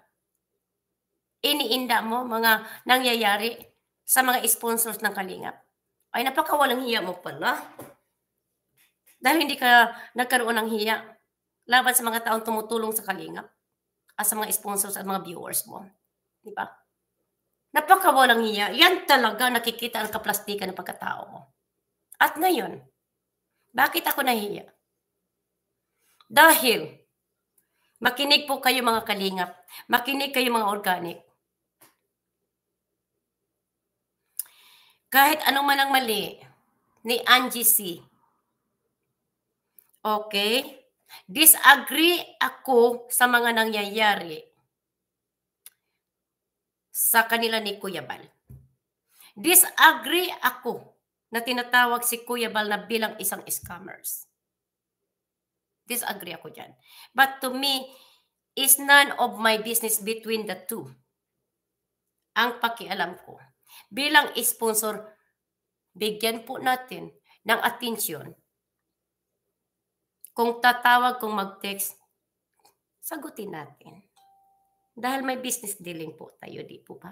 Iniinda mo mga nangyayari sa mga sponsors ng Kalingap. Ay, napaka walang hiya mo pala. Dahil hindi ka nagkaroon ng hiya laban sa mga taong tumutulong sa Kalingap at sa mga sponsors at mga viewers mo. Di ba? Napakawalang hiya. Yan talaga nakikita ang kaplastikan ng pagkatao ko. At ngayon, bakit ako nahiya? Dahil, makinig po kayo mga kalingap. Makinig kayo mga organic. Kahit anong man ang mali ni Angie C. Okay? Disagree ako sa mga nangyayari sa kanila ni Kuya Bal. Disagree ako na tinatawag si Kuya Bal na bilang isang scammers. Disagree ako dyan. But to me, is none of my business between the two. Ang pakialam ko. Bilang sponsor, bigyan po natin ng atensyon. Kung tatawag, kung mag-text, sagutin natin. Dahil may business dealing po tayo, di po ba?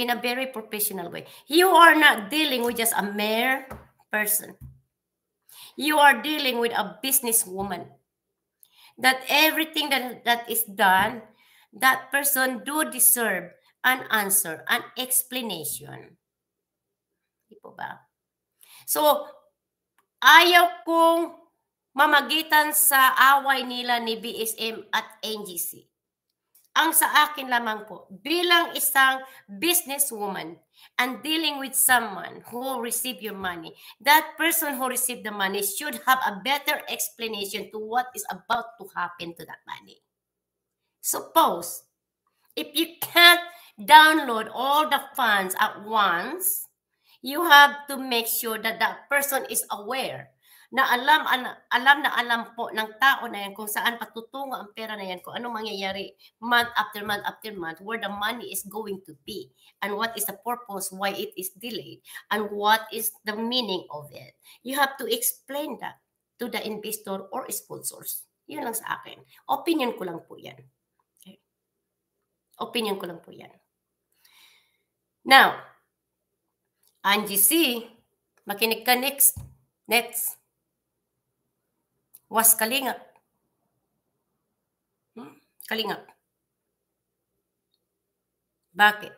In a very professional way. You are not dealing with just a mere person. You are dealing with a businesswoman. That everything that, that is done, that person do deserve an answer, an explanation. Di po ba? So, ayaw kong mamagitan sa away nila ni BSM at NGC. Ang sa akin lamang po, bilang isang businesswoman and dealing with someone who receive your money, that person who received the money should have a better explanation to what is about to happen to that money. Suppose, if you can't download all the funds at once, you have to make sure that that person is aware na alam alam na alam po ng tao na yan kung saan patutungo ang pera na yan, kung ano mangyayari month after month after month, where the money is going to be, and what is the purpose, why it is delayed, and what is the meaning of it. You have to explain that to the investor or sponsors. Yun lang sa akin. Opinion ko lang po yan. Okay. Opinion ko lang po yan. Now, Angie C, makinig ka next. Next was Kalingap. Hmm? Kalingap. Bakit?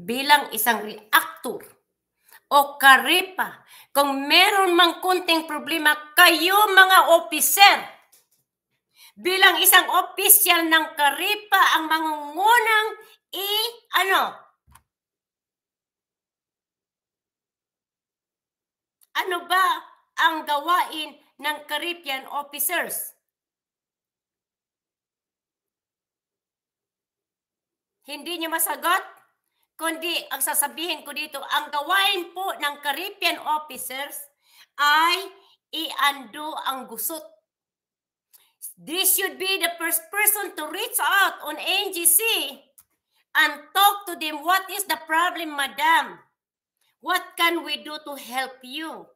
Bilang isang reactor o karipa, kung meron mang kunting problema, kayo mga officer, bilang isang official ng karipa, ang mangungunang i ano, ano ba ang gawain ng Caribbean officers. Hindi niyo masagot? Kundi ang sasabihin ko dito, ang gawain po ng Caribbean officers ay i iando ang gusot. This should be the first person to reach out on NGC and talk to them, what is the problem, madam? What can we do to help you?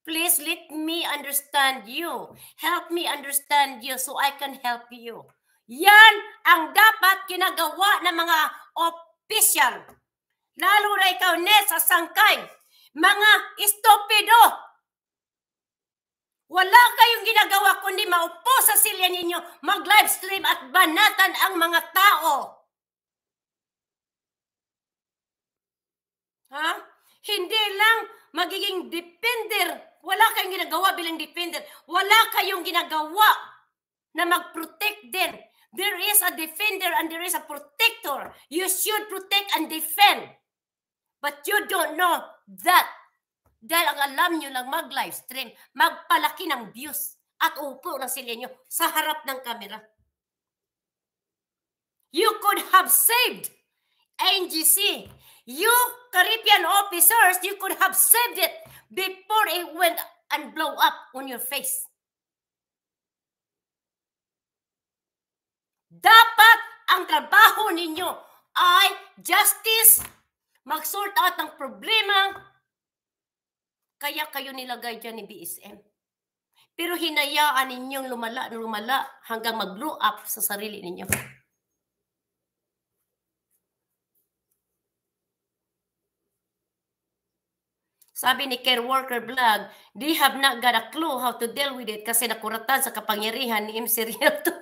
Please let me understand you. Help me understand you so I can help you. Yan ang dapat kinagawa ng mga official. Lalo na ikaw, Ness, sa sangkay. Mga estupido. Wala kayong ginagawa kundi maupo sa silya ninyo, mag-live stream at banatan ang mga tao. Ha? Hindi lang magiging depender wala kayong ginagawa bilang defender. Wala kayong ginagawa na mag-protect din. There is a defender and there is a protector. You should protect and defend. But you don't know that. Dahil ang alam nyo lang mag-live stream, magpalaki ng views at upo na sila nyo sa harap ng kamera. You could have saved NGC You Caribbean officers, you could have saved it before it went and blow up on your face. Dapat ang trabaho ninyo ay justice, mag-sort out ng problema, kaya kayo nilagay dyan ni BSM. Pero hinayaan ninyong lumala, lumala hanggang mag-blow up sa sarili ninyo. Sabi ni Care Worker Vlog, they have not got a clue how to deal with it kasi nakuratan sa kapangyarihan ni MC Renato.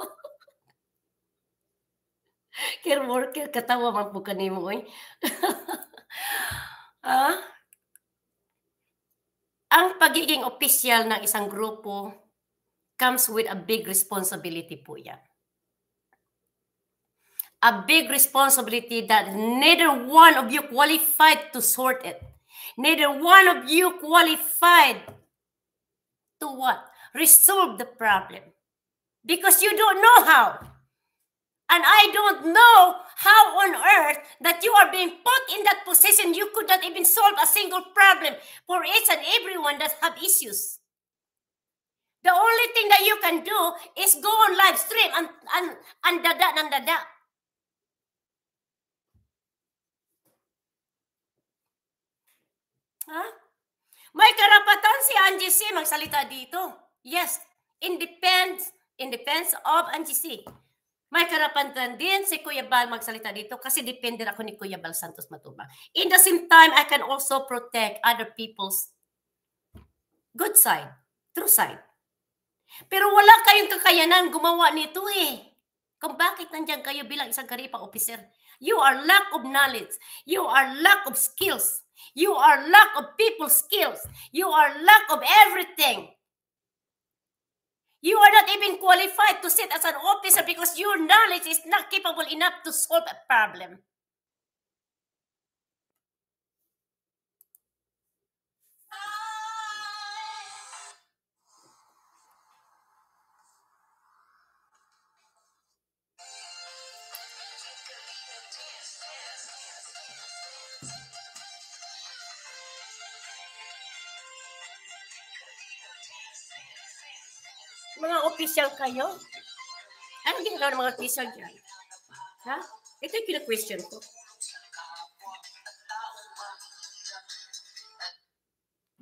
care Worker, katawa man po kanimo. Eh. ah? Ang pagiging official ng isang grupo comes with a big responsibility po yan a big responsibility that neither one of you qualified to sort it. Neither one of you qualified to what? Resolve the problem. Because you don't know how. And I don't know how on earth that you are being put in that position. You could not even solve a single problem for each and everyone that have issues. The only thing that you can do is go on live stream and and and da da and da da. Ha? May karapatan si Angie C. magsalita dito. Yes, independent, in defense of Angie C. May karapatan din si Kuya Bal magsalita dito kasi depende ako ni Kuya Bal Santos Matubang. In the same time, I can also protect other people's good side, true side. Pero wala kayong kakayanan gumawa nito eh. Kung bakit nandiyan kayo bilang isang karipang officer. You are lack of knowledge. You are lack of skills. You are lack of people skills. You are lack of everything. You are not even qualified to sit as an officer because your knowledge is not capable enough to solve a problem. official kayo? Anong ginagawa ng mga official dyan? Ha? Ito yung kina-question ko.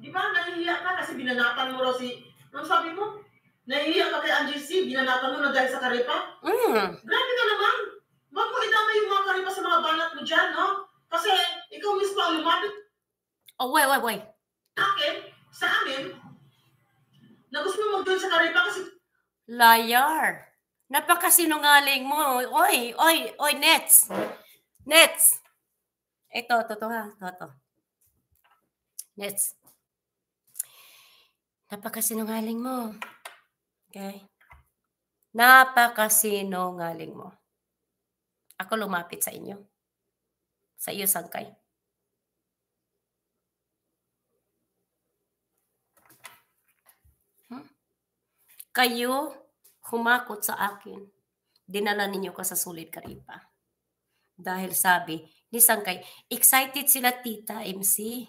Di ba, nahihiya ka kasi binanatan mo raw si... Ano sabi mo? Nahihiya ka kay Angie C, binanatan mo na dahil sa karipa? Mm. Grabe ka naman! Huwag mo itama yung mga karipa sa mga banat mo dyan, no? Kasi ikaw mismo ang lumapit. Oh, wait, wait, wait. Akin, sa amin, na gusto mo mag sa karipa kasi Liar. Napakasinungaling mo. Oy, oy, oy, Nets. Nets. Ito, totoo ha. Toto. Nets. Napakasinungaling mo. Okay? Napakasinungaling mo. Ako lumapit sa inyo. Sa iyo, Sangkay. Kayo humakot sa akin. Dinala ninyo ka sa sulit karipa. Dahil sabi ni Sangkay, excited sila tita MC.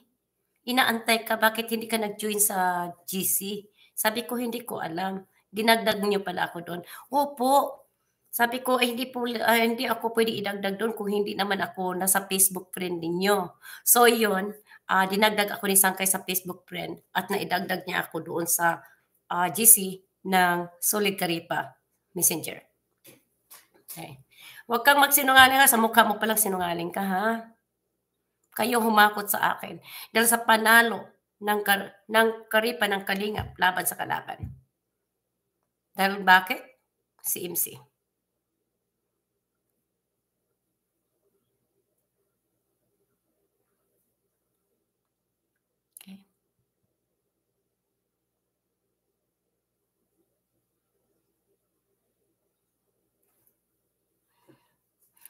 Inaantay ka, bakit hindi ka nag-join sa GC? Sabi ko, hindi ko alam. Dinagdag niyo pala ako doon. Opo. Sabi ko, eh, hindi, po, uh, hindi ako pwede idagdag doon kung hindi naman ako nasa Facebook friend ninyo. So yun, uh, dinagdag ako ni Sangkay sa Facebook friend at naidagdag niya ako doon sa uh, ah, GC ng Solid Karipa Messenger. Okay. Huwag kang magsinungaling ha. Sa mukha mo palang sinungaling ka ha. Kayo humakot sa akin. Dahil sa panalo ng, kar ng karipa ng kalingap laban sa kalaban. Dahil bakit? Si MC.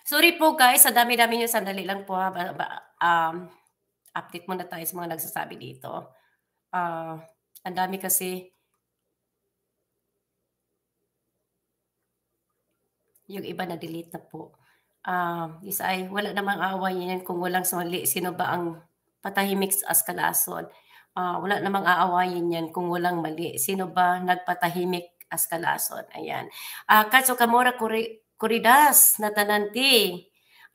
Sorry po guys, sa dami-dami nyo, sandali lang po ha. Um, update muna tayo sa mga nagsasabi dito. Uh, ang dami kasi yung iba na delete na po. Uh, isa ay wala namang awa yan kung walang sumali. Sino ba ang patahimik as askalason? Uh, wala namang aawayin yan kung walang mali. Sino ba nagpatahimik as askalason? Ayan. Uh, Katso Kamora Kure kuridas na tanan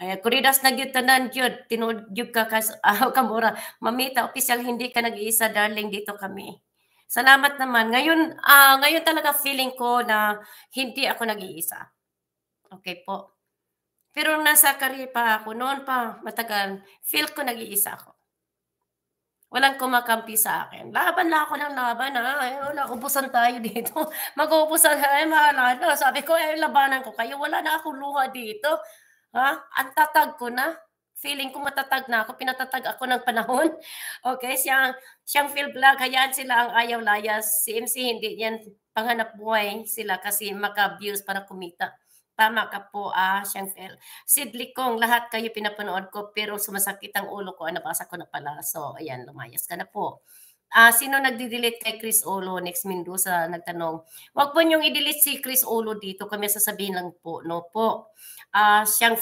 Ay, kuridas na gyud tanan gyud tinuod gyud ka kas aw ah, ka mura. Mamita official hindi ka nag-iisa darling dito kami. Salamat naman. Ngayon uh, ngayon talaga feeling ko na hindi ako nag-iisa. Okay po. Pero nasa career pa ako noon pa matagal, feel ko nag-iisa ako. Walang kumakampi sa akin. Laban na ako ng laban. Ha? Ay, wala, ubusan tayo dito. Mag-uubusan. Ay, mahala. No? Sabi ko, eh, labanan ko kayo. Wala na akong luha dito. Ha? Ang tatag ko na. Feeling ko matatag na ako. Pinatatag ako ng panahon. Okay? Siyang, siyang Phil Black. Hayaan sila ang ayaw layas. Si MC, hindi yan panghanap buhay sila kasi maka-views para kumita. Tama ka po, ah, Shankel. Sidli kong lahat kayo pinapanood ko pero sumasakit ang ulo ko. Ah, nabasa ko na pala. So, ayan, lumayas ka na po. Ah, sino nagdi-delete kay Chris Olo? Next Mendoza nagtanong. Huwag po niyong i-delete si Chris Olo dito. Kami sasabihin lang po, no po. Ah, siyang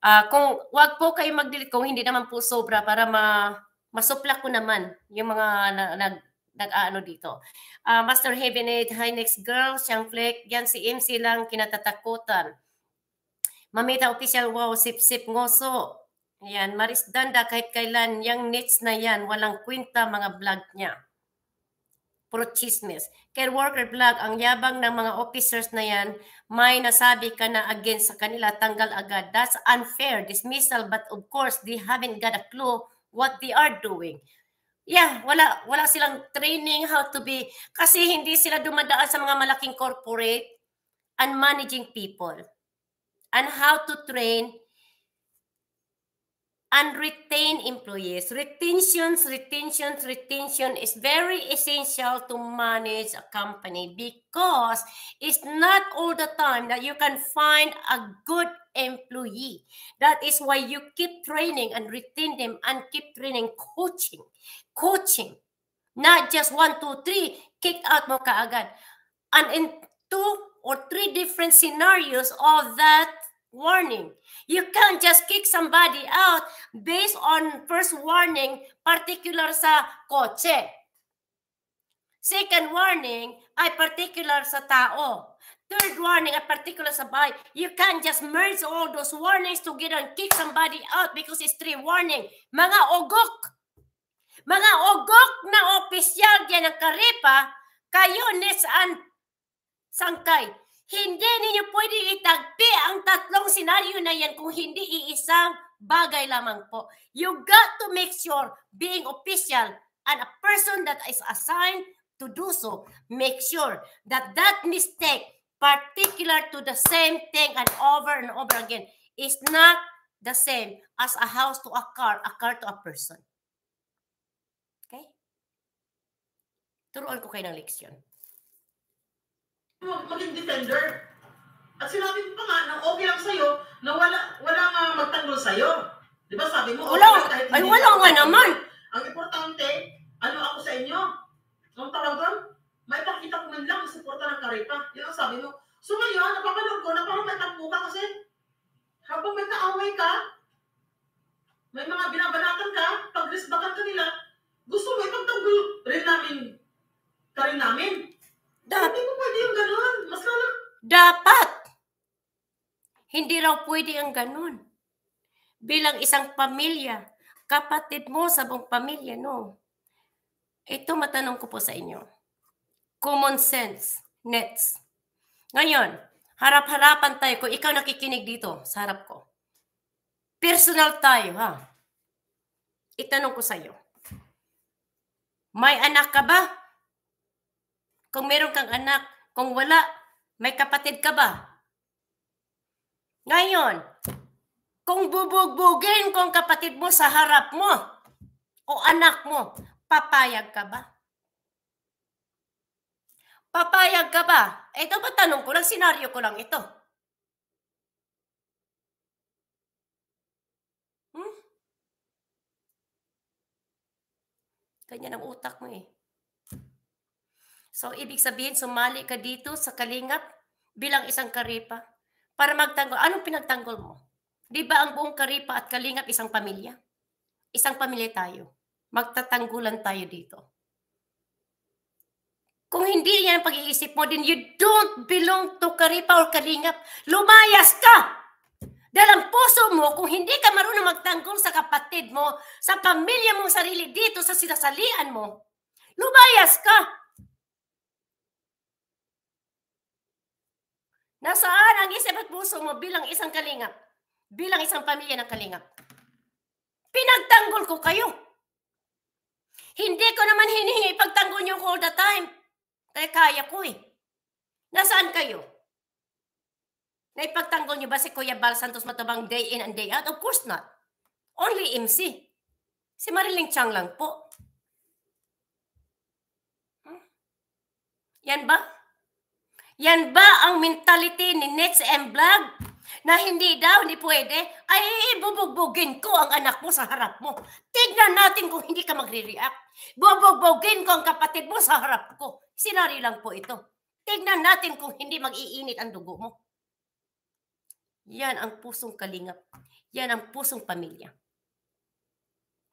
Ah, kung wag po kayo mag-delete kung hindi naman po sobra para ma masupla ko naman yung mga nag nag aano dito. Uh, Master Heavenate, High Next Girl, Siyang Fleck, yan si MC lang kinatatakutan. Mamita Official, wow, sip-sip ngoso. Yan, Maris Danda, kahit kailan, yung nits na yan, walang kwinta mga vlog niya. Puro chismes. Care worker vlog, ang yabang ng mga officers na yan, may nasabi ka na against sa kanila, tanggal agad. That's unfair, dismissal, but of course, they haven't got a clue what they are doing. Yeah, wala wala silang training how to be kasi hindi sila dumadaan sa mga malaking corporate and managing people and how to train and retain employees. Retentions, retentions, retention is very essential to manage a company because it's not all the time that you can find a good employee. That is why you keep training and retain them and keep training, coaching, coaching. Not just one, two, three, kick out mo kaagad. And in two or three different scenarios of that warning. You can't just kick somebody out based on first warning, particular sa kotse. Second warning ay particular sa tao. Third warning ay particular sa bahay. You can't just merge all those warnings together and kick somebody out because it's three warning. Mga ogok! Mga ogok na opisyal yan ng Karipa, kayo next and sangkay. Hindi ninyo pwede itagpi ang tatlong senaryo na yan kung hindi iisang bagay lamang po. You got to make sure being official and a person that is assigned to do so, make sure that that mistake, particular to the same thing and over and over again, is not the same as a house to a car, a car to a person. Okay? Turuan ko kayo ng leksyon mag maging defender. At sinabi ko pa nga na okay lang sa'yo na wala, wala nga magtanggol sa'yo. Di ba sabi mo? Okay, kahit ay wala nga naman. Ang importante, ano ako sa inyo? Ang tawag doon, may pakita ko man lang suporta ng karita. Yun ang sabi mo. So ngayon, napapanood ko na parang may tampo ka kasi habang may kaaway ka, may mga binabanatan ka, pag-risk raw pwede ang ganun. Bilang isang pamilya, kapatid mo sa buong pamilya, no? Ito matanong ko po sa inyo. Common sense, nets. Ngayon, harap-harapan tayo kung ikaw nakikinig dito sa harap ko. Personal tayo, ha? Itanong ko sa iyo. May anak ka ba? Kung meron kang anak, kung wala, may kapatid ka ba? Ngayon, kung bubugbugin kong kapatid mo sa harap mo o anak mo, papayag ka ba? Papayag ka ba? Ito ba tanong ko lang, senaryo ko lang ito. Hmm? Ganyan ang utak mo eh. So, ibig sabihin, sumali ka dito sa kalingap bilang isang karipa para magtanggol. Anong pinagtanggol mo? Di ba ang buong Karipa at Kalingap isang pamilya? Isang pamilya tayo. Magtatanggulan tayo dito. Kung hindi yan ang pag-iisip mo, then you don't belong to Karipa or Kalingap. Lumayas ka! Dahil ang puso mo, kung hindi ka marunong magtanggol sa kapatid mo, sa pamilya mong sarili dito, sa sinasalian mo, lumayas ka! Nasaan ang isip at puso mo bilang isang kalingap? Bilang isang pamilya ng kalingap? Pinagtanggol ko kayo. Hindi ko naman hinihingi ipagtanggol niyo all the time. Kaya kaya ko eh. Nasaan kayo? Naipagtanggol niyo ba si Kuya Bal Santos Matabang day in and day out? Of course not. Only MC. Si Mariling Chang lang po. Hmm? Yan ba? Yan ba ang mentality ni Nets and Vlog? Na hindi daw, hindi pwede, ay bubugbugin ko ang anak mo sa harap mo. Tignan natin kung hindi ka magre-react. Bubugbugin ko ang kapatid mo sa harap ko. Sinari lang po ito. Tignan natin kung hindi mag-iinit ang dugo mo. Yan ang pusong kalingap. Yan ang pusong pamilya.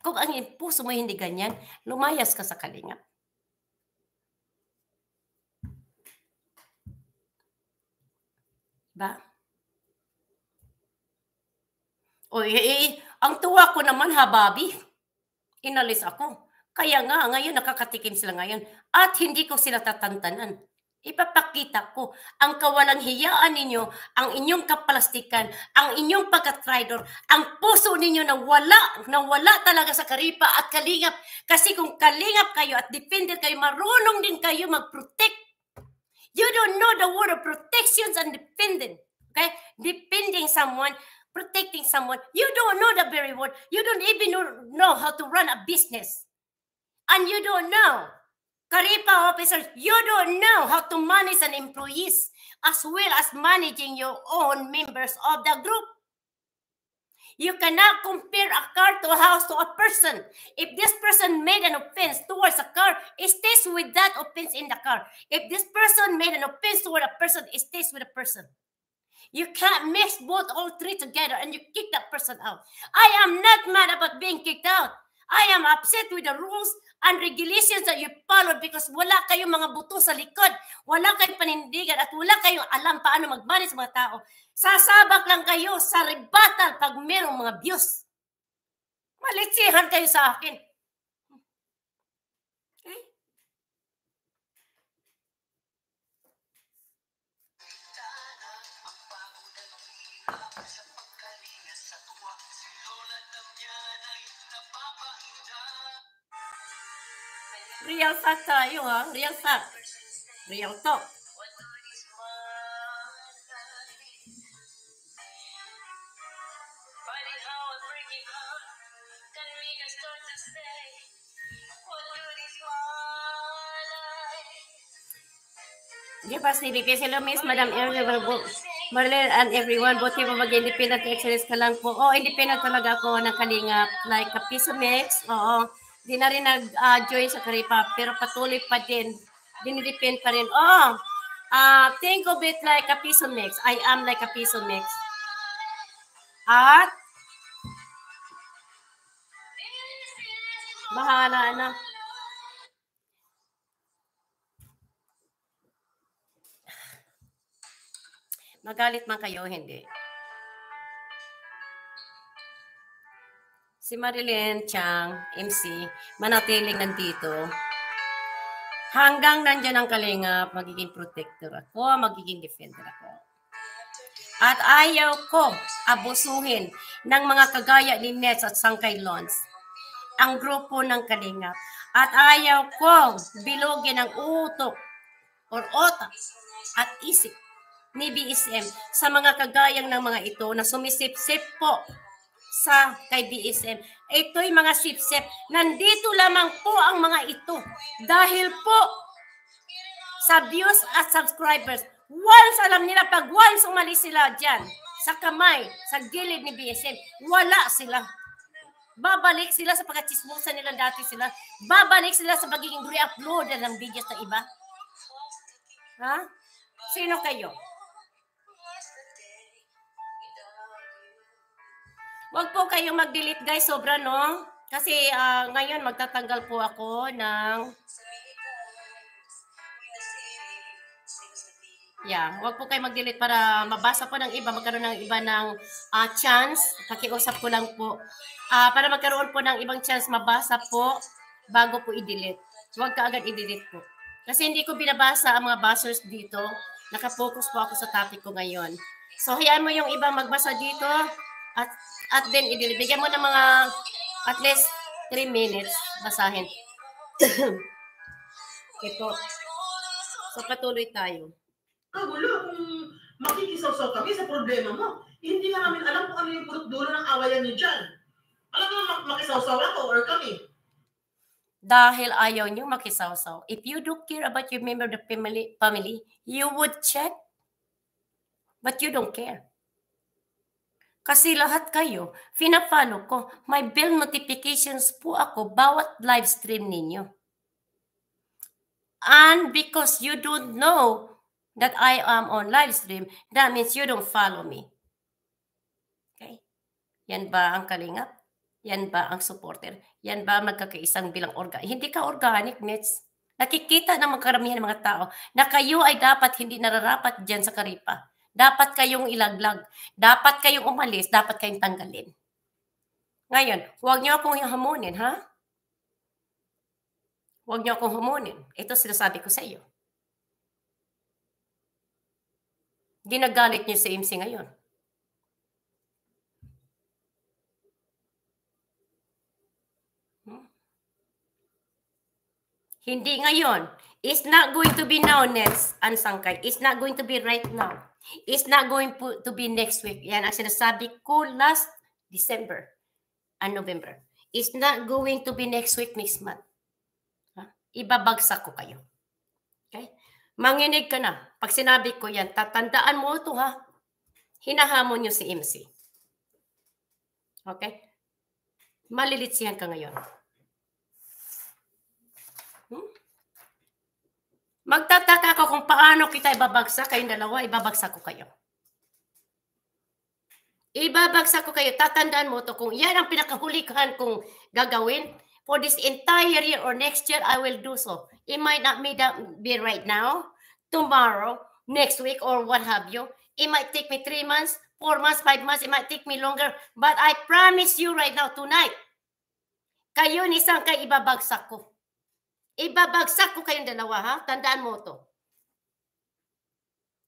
Kung ang puso mo hindi ganyan, lumayas ka sa kalingap. Ba? O, eh, eh, eh, ang tuwa ko naman ha, Bobby. Inalis ako. Kaya nga, ngayon nakakatikim sila ngayon. At hindi ko sila tatantanan. Ipapakita ko ang kawalang hiyaan ninyo, ang inyong kapalastikan, ang inyong pagkatraidor, ang puso ninyo na wala, na wala talaga sa karipa at kalingap. Kasi kung kalingap kayo at defender kayo, marunong din kayo mag-protect You don't know the word of protections and defending. Okay, defending someone, protecting someone. You don't know the very word. You don't even know how to run a business, and you don't know. Karipa officers, you don't know how to manage an employees as well as managing your own members of the group. You cannot compare a car to a house to a person. If this person made an offense towards a car, it stays with that offense in the car. If this person made an offense toward a person, it stays with a person. You can't mix both all three together and you kick that person out. I am not mad about being kicked out. I am upset with the rules and regulations that you followed because wala kayong mga buto sa likod, wala kayong panindigan at wala kayong alam paano magmanage sa mga tao. Sasabak lang kayo sa rebuttal pag merong mga views. Malitsihan kayo sa akin. Ah, ah, real talk tayo ha. Real talk. Real talk. Give us the BPC Miss Madam Erwin Marlene and everyone. Buti mo mag-independent excellence ka lang po. Oo, oh, independent talaga ako ng Kalingap. Like a piece of mix. Oo di na rin nag-join ah, uh, sa Karipap, pero patuloy pa din. Dinidepend pa rin. Oh, uh, think of it like a piece of mix. I am like a piece of mix. At, bahala na. Magalit man kayo, hindi. si Marilyn Chang, MC, manatiling nandito. Hanggang nandyan ang kalinga, magiging protector ako, magiging defender ako. At ayaw ko abusuhin ng mga kagaya ni Nets at Sangkay Lons, ang grupo ng kalinga. At ayaw ko bilogin ang utok or otak at isip ni BSM sa mga kagayang ng mga ito na sumisip-sip po sa kay BSM. Ito'y mga sipsep. Nandito lamang po ang mga ito. Dahil po sa views at subscribers. Once alam nila, pag once umali sila dyan, sa kamay, sa gilid ni BSM, wala sila. Babalik sila sa pagkatsismusan nila dati sila. Babalik sila sa pagiging re-upload ng videos na iba. Ha? Sino kayo? Huwag po kayong mag-delete guys, sobra no? Kasi uh, ngayon magtatanggal po ako ng... Yeah, huwag po kayong mag-delete para mabasa po ng iba, magkaroon ng iba ng uh, chance. Pakiusap ko lang po. Uh, para magkaroon po ng ibang chance, mabasa po bago po i-delete. Huwag ka agad i-delete po. Kasi hindi ko binabasa ang mga buzzers dito. Nakapokus po ako sa topic ko ngayon. So, hayaan mo yung ibang magbasa dito. At, at then, i-delete. Bigyan mo ng mga at least 3 minutes basahin. Ito. So, patuloy tayo. Ah, wala. Kung makikisaw-saw kami sa problema mo, hindi na namin alam kung ano yung purot dulo ng awayan niyo dyan. Alam mo, mak makisaw-saw ako or kami. Dahil ayaw niyong makisaw-saw. If you do care about your member of the family, family, you would check. But you don't care. Kasi lahat kayo, fina-follow ko. May bell notifications po ako bawat live stream ninyo. And because you don't know that I am on live stream, that means you don't follow me. Okay? Yan ba ang kalingap? Yan ba ang supporter? Yan ba magkakaisang bilang organ? Hindi ka organic, Mitch. Nakikita ng magkaramihan ng mga tao na kayo ay dapat hindi nararapat dyan sa karipa. Dapat kayong ilaglag. Dapat kayong umalis. Dapat kayong tanggalin. Ngayon, huwag niyo akong hamunin, ha? Huwag niyo akong hamunin. Ito sinasabi ko sa iyo. Ginagalit niyo si MC ngayon. Hmm? Hindi ngayon. It's not going to be now, Nets Ansangkay. It's not going to be right now. It's not going to be next week. Yan ang sinasabi ko last December and ah, November. It's not going to be next week, next month. Ha? Ibabagsak ko kayo. Okay? Manginig ka na. Pag sinabi ko yan, tatandaan mo ito ha. Hinahamon nyo si MC. Okay? Malilitsihan ka ngayon. Magtataka ako kung paano kita ibabagsak kayong dalawa, ibabagsak ko kayo. Ibabagsak ko kayo. Tatandaan mo to kung yan ang pinakahulikan kong gagawin for this entire year or next year, I will do so. It might not be right now, tomorrow, next week, or what have you. It might take me three months, four months, five months. It might take me longer. But I promise you right now, tonight, kayo ni isang kay ibabagsak ko. Ibabagsak ko kayong dalawa, ha? Tandaan mo to.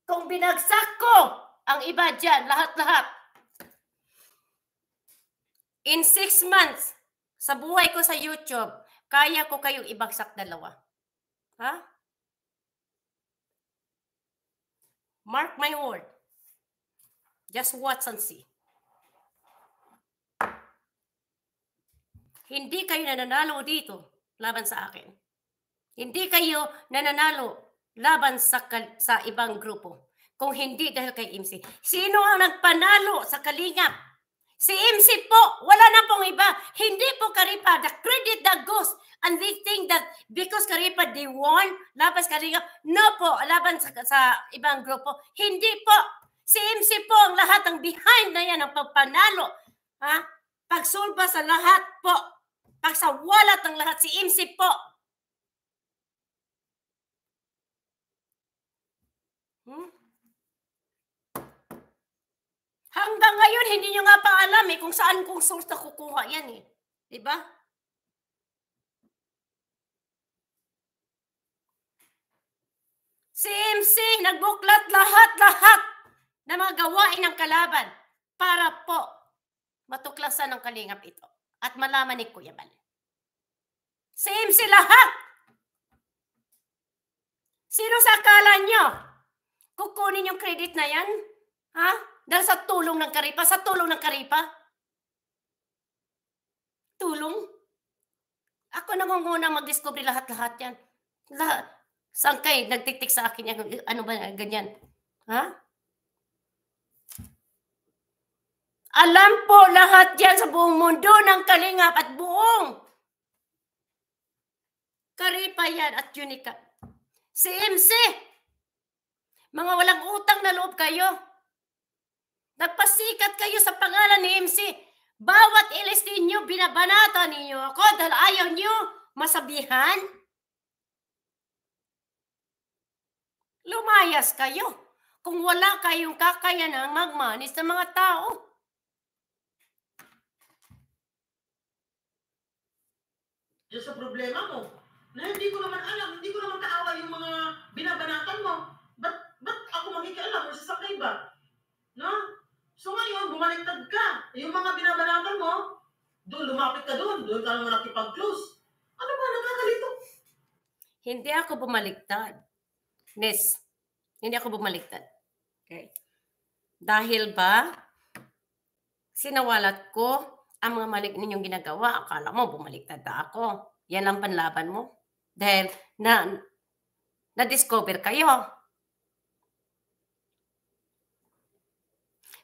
Kung binagsak ko ang iba dyan, lahat-lahat, in six months, sa buhay ko sa YouTube, kaya ko kayong ibagsak dalawa. Ha? Mark my word. Just watch and see. Hindi kayo nananalo dito laban sa akin. Hindi kayo nananalo laban sa, sa ibang grupo. Kung hindi dahil kay MC. Sino ang nagpanalo sa Kalingap? Si MC po. Wala na pong iba. Hindi po Karipa. The credit that goes. And they think that because Karipa they won, laban sa Kalingap. No po. Laban sa, sa ibang grupo. Hindi po. Si MC po ang lahat ang behind na yan ang pagpanalo. Ha? Pagsulba sa lahat po. Pagsawalat ang lahat. Si MC po Hanggang ngayon, hindi nyo nga pa alam eh kung saan kung source na kukuha yan eh. Di ba? CMC, nagbuklat lahat-lahat na mga gawain ng kalaban para po matuklasan ng kalingap ito at malaman ni Kuya Bal. CMC lahat! Sino sa akala nyo? Kukunin yung credit na yan? Ha? Dahil sa tulong ng Karipa, sa tulong ng Karipa. Tulong. Ako nangunguna mag-discovery lahat-lahat yan. Lahat. Saan kay nagtiktik sa akin yan? Ano ba yan? Ganyan. Ha? Alam po lahat yan sa buong mundo ng kalingap at buong Karipa yan at Unica. Si MC. Mga walang utang na loob kayo. Nagpasikat kayo sa pangalan ni MC. Bawat ilis ninyo, binabanata niyo ako dahil ayaw nyo masabihan. Lumayas kayo kung wala kayong kakayanang magmanis sa mga tao. Yung sa problema mo, na hindi ko naman alam, hindi ko naman kaawa yung mga binabanatan mo. Ba't, ba't ako makikialam? Masasakay ba? No? So ngayon, bumaliktad ka. Yung mga binabanatan mo, doon lumapit ka doon, doon ka naman nakipag-close. Ano ba, nagkakalito? Hindi ako bumaliktad. Nis, hindi ako bumaliktad. Okay. Dahil ba, sinawalat ko ang mga mali ninyong ginagawa. Akala mo, bumaliktad na ako. Yan ang panlaban mo. Dahil na, na-discover kayo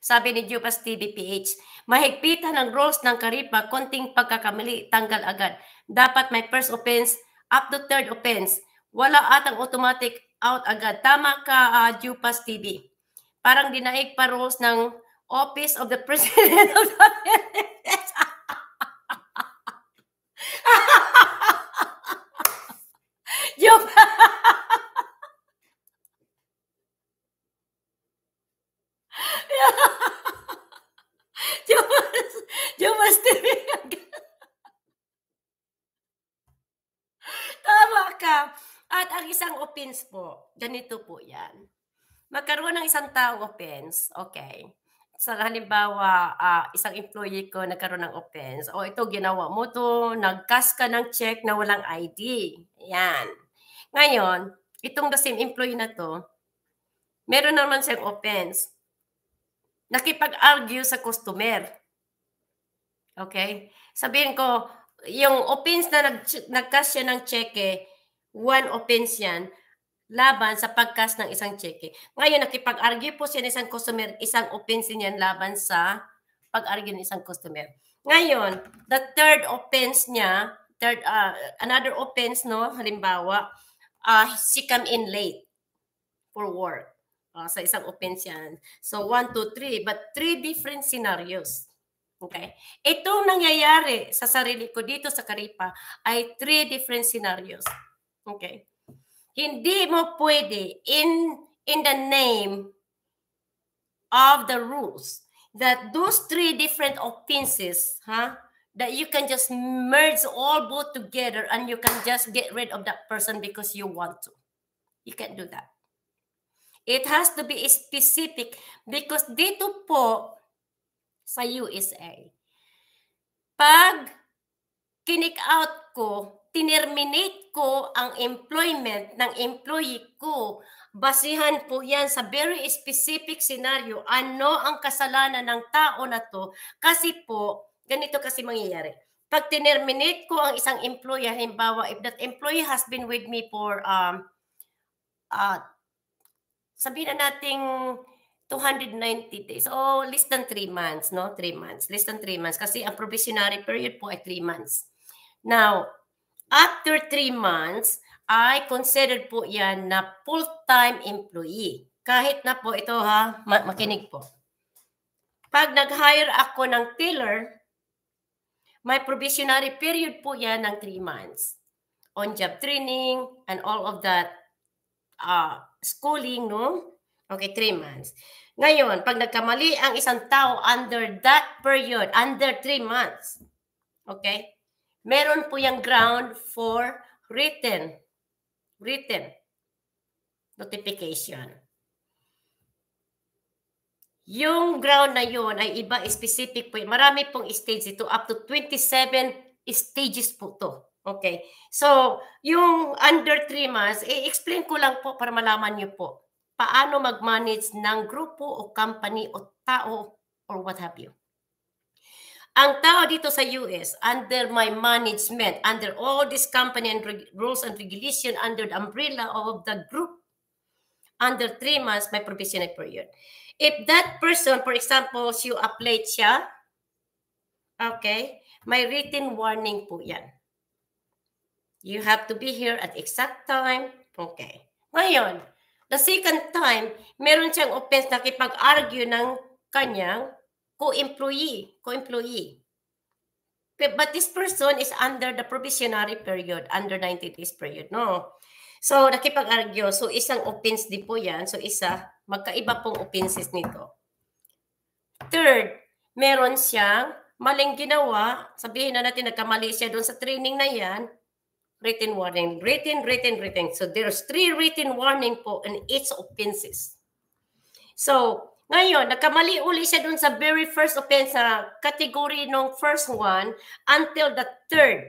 Sabi ni Jupas TVPH, mahigpitan ang rules ng Karipa, konting pagkakamali, tanggal agad. Dapat may first offense up to third offense. Wala atang automatic out agad. Tama ka, uh, Jupas TV. Parang dinaig pa rules ng Office of the President of the Philippines. offense po, ganito po yan. Magkaroon ng isang tao offense, okay. Sa halimbawa, uh, isang employee ko nagkaroon ng offense, o oh, ito ginawa mo to, nag nagkas ka ng check na walang ID. Yan. Ngayon, itong the same employee na to, meron naman siyang offense. Nakipag-argue sa customer. Okay? Sabihin ko, yung offense na nag nagkas siya ng cheque, eh, one offense yan, laban sa pagkas ng isang cheque. Ngayon, nakipag-argue po siya ng isang customer, isang offense niyan laban sa pag-argue ng isang customer. Ngayon, the third offense niya, third, uh, another offense, no, halimbawa, uh, she come in late for work. Uh, sa isang offense yan. So, one, two, three, but three different scenarios. Okay? Itong nangyayari sa sarili ko dito sa Karipa ay three different scenarios. Okay? Hindi mo pwede in, in the name of the rules that those three different offenses, huh? That you can just merge all both together and you can just get rid of that person because you want to. You can't do that. It has to be specific because dito po sa USA, pag kinik out ko tinerminate ko ang employment ng employee ko. Basihan po yan sa very specific scenario. Ano ang kasalanan ng tao na to? Kasi po, ganito kasi mangyayari. Pag tinerminate ko ang isang employee, halimbawa, if that employee has been with me for, um, uh, sabihin na nating 290 days. So, less than 3 months, no? 3 months. Less than 3 months. Kasi ang probationary period po ay 3 months. Now, After three months, ay considered po yan na full-time employee. Kahit na po ito ha, makinig po. Pag nag-hire ako ng tailor, may probationary period po yan ng 3 months. On-job training and all of that uh, schooling, no? Okay, 3 months. Ngayon, pag nagkamali ang isang tao under that period, under 3 months, okay, meron po yung ground for written. Written notification. Yung ground na yon ay iba specific po. Marami pong stages ito. Up to 27 stages po to. Okay. So, yung under 3 months, i-explain ko lang po para malaman nyo po paano mag-manage ng grupo o company o tao or what have you. Ang tao dito sa US, under my management, under all this company and rules and regulation, under the umbrella of the group, under three months, my provisional period. If that person, for example, si apply siya, okay, may written warning po yan. You have to be here at exact time. Okay. Ngayon, the second time, meron siyang offense na kipag-argue ng kanyang co-employee, co-employee. But this person is under the probationary period, under 90 days period, no? So, nakipag-argue. So, isang offense din po yan. So, isa, magkaiba pong offenses nito. Third, meron siyang maling ginawa. Sabihin na natin, nagkamali siya doon sa training na yan. Written warning. Written, written, written. So, there's three written warning po in each offenses. So, ngayon, nagkamali uli siya dun sa very first offense na category ng first one until the third.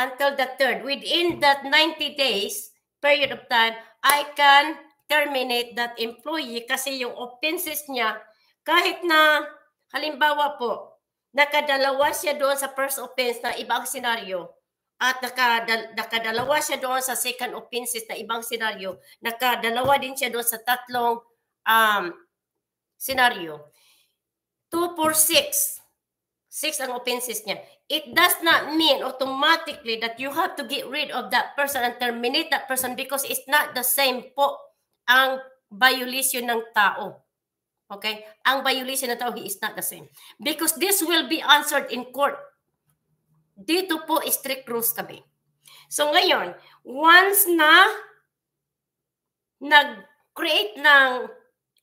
Until the third. Within that 90 days period of time, I can terminate that employee kasi yung offenses niya, kahit na, halimbawa po, nakadalawa siya doon sa first offense na ibang senaryo at nakadal- nakadalawa siya doon sa second offenses na ibang senaryo, nakadalawa din siya doon sa tatlong um, scenario. 2 for 6. 6 ang offenses niya. It does not mean automatically that you have to get rid of that person and terminate that person because it's not the same po ang violation ng tao. Okay? Ang violation ng tao, he is not the same. Because this will be answered in court. Dito po, strict rules kami. So ngayon, once na nag-create ng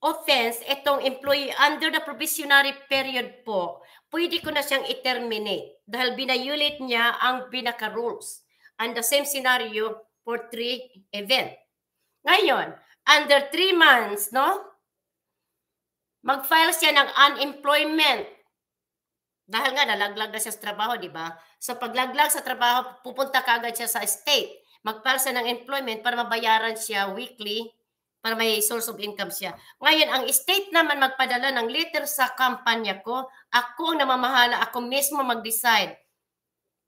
offense, itong employee under the probationary period po, pwede ko na siyang i-terminate dahil binayulit niya ang pinaka rules. And the same scenario for three event. Ngayon, under three months, no? Mag-file siya ng unemployment. Dahil nga, nalaglag na siya sa trabaho, di ba? So, paglaglag sa trabaho, pupunta ka agad siya sa state. Mag-file siya ng employment para mabayaran siya weekly para may source of income siya. Ngayon, ang state naman magpadala ng letter sa kampanya ko, ako ang namamahala, ako mismo mag-decide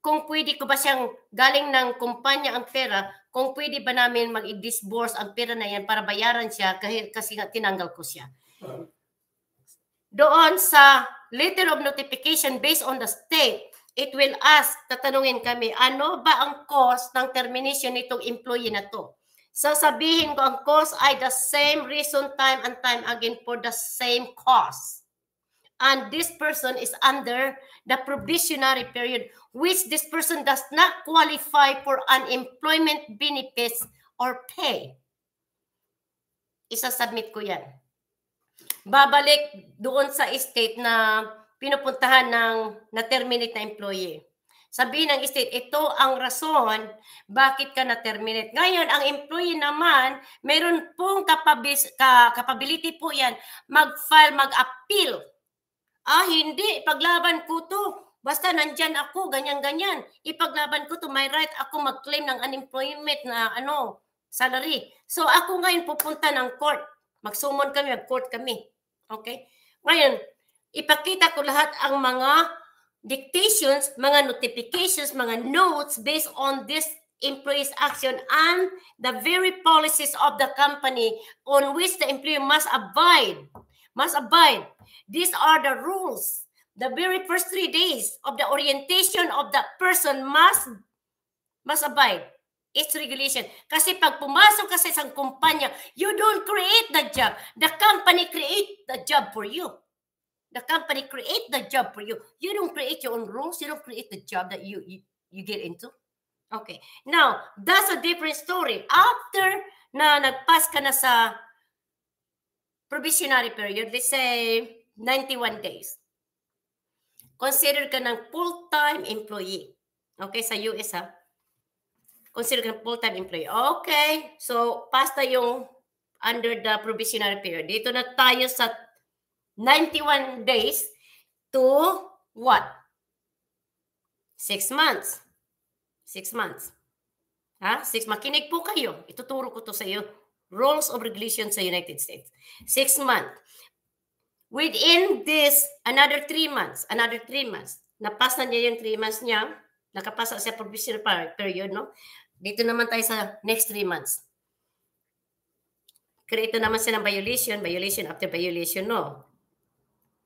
kung pwede ko ba siyang galing ng kumpanya ang pera, kung pwede ba namin mag-disburse ang pera na yan para bayaran siya kahit, kasi tinanggal ko siya. Doon sa letter of notification based on the state, it will ask, tatanungin kami, ano ba ang cost ng termination nitong employee na to? sasabihin ko ang cause ay the same reason time and time again for the same cause. And this person is under the probationary period, which this person does not qualify for unemployment benefits or pay. Isasubmit ko yan. Babalik doon sa state na pinupuntahan ng na-terminate na employee. Sabihin ng state, ito ang rason bakit ka na-terminate. Ngayon, ang employee naman, meron pong kapabis, ka, capability po yan mag-file, mag-appeal. Ah, hindi, paglaban ko to. Basta nandyan ako, ganyan-ganyan. Ipaglaban ko to, May right ako mag-claim ng unemployment na ano, salary. So ako ngayon pupunta ng court. Magsumon kami, mag-court kami. Okay? Ngayon, ipakita ko lahat ang mga dictations, mga notifications, mga notes based on this employee's action and the very policies of the company on which the employee must abide. Must abide. These are the rules. The very first three days of the orientation of the person must must abide. It's regulation. Kasi pag pumasok ka sa isang kumpanya, you don't create the job. The company create the job for you. The company create the job for you. You don't create your own rules. You don't create the job that you, you, you get into. Okay. Now, that's a different story. After na nagpas ka na sa probationary period, let's say 91 days, consider ka ng full-time employee. Okay, sa US ha. Consider ka ng full-time employee. Okay, so pasta yung under the probationary period. Dito na tayo sa 91 days to what? Six months. Six months. Ha? Six, makinig po kayo. Ituturo ko to sa iyo. Rules of Regulation sa United States. Six months. Within this, another three months. Another three months. Napasa niya yung three months niya. Nakapasa siya provisional period, no? Dito naman tayo sa next three months. Create naman siya ng violation, violation after violation, no?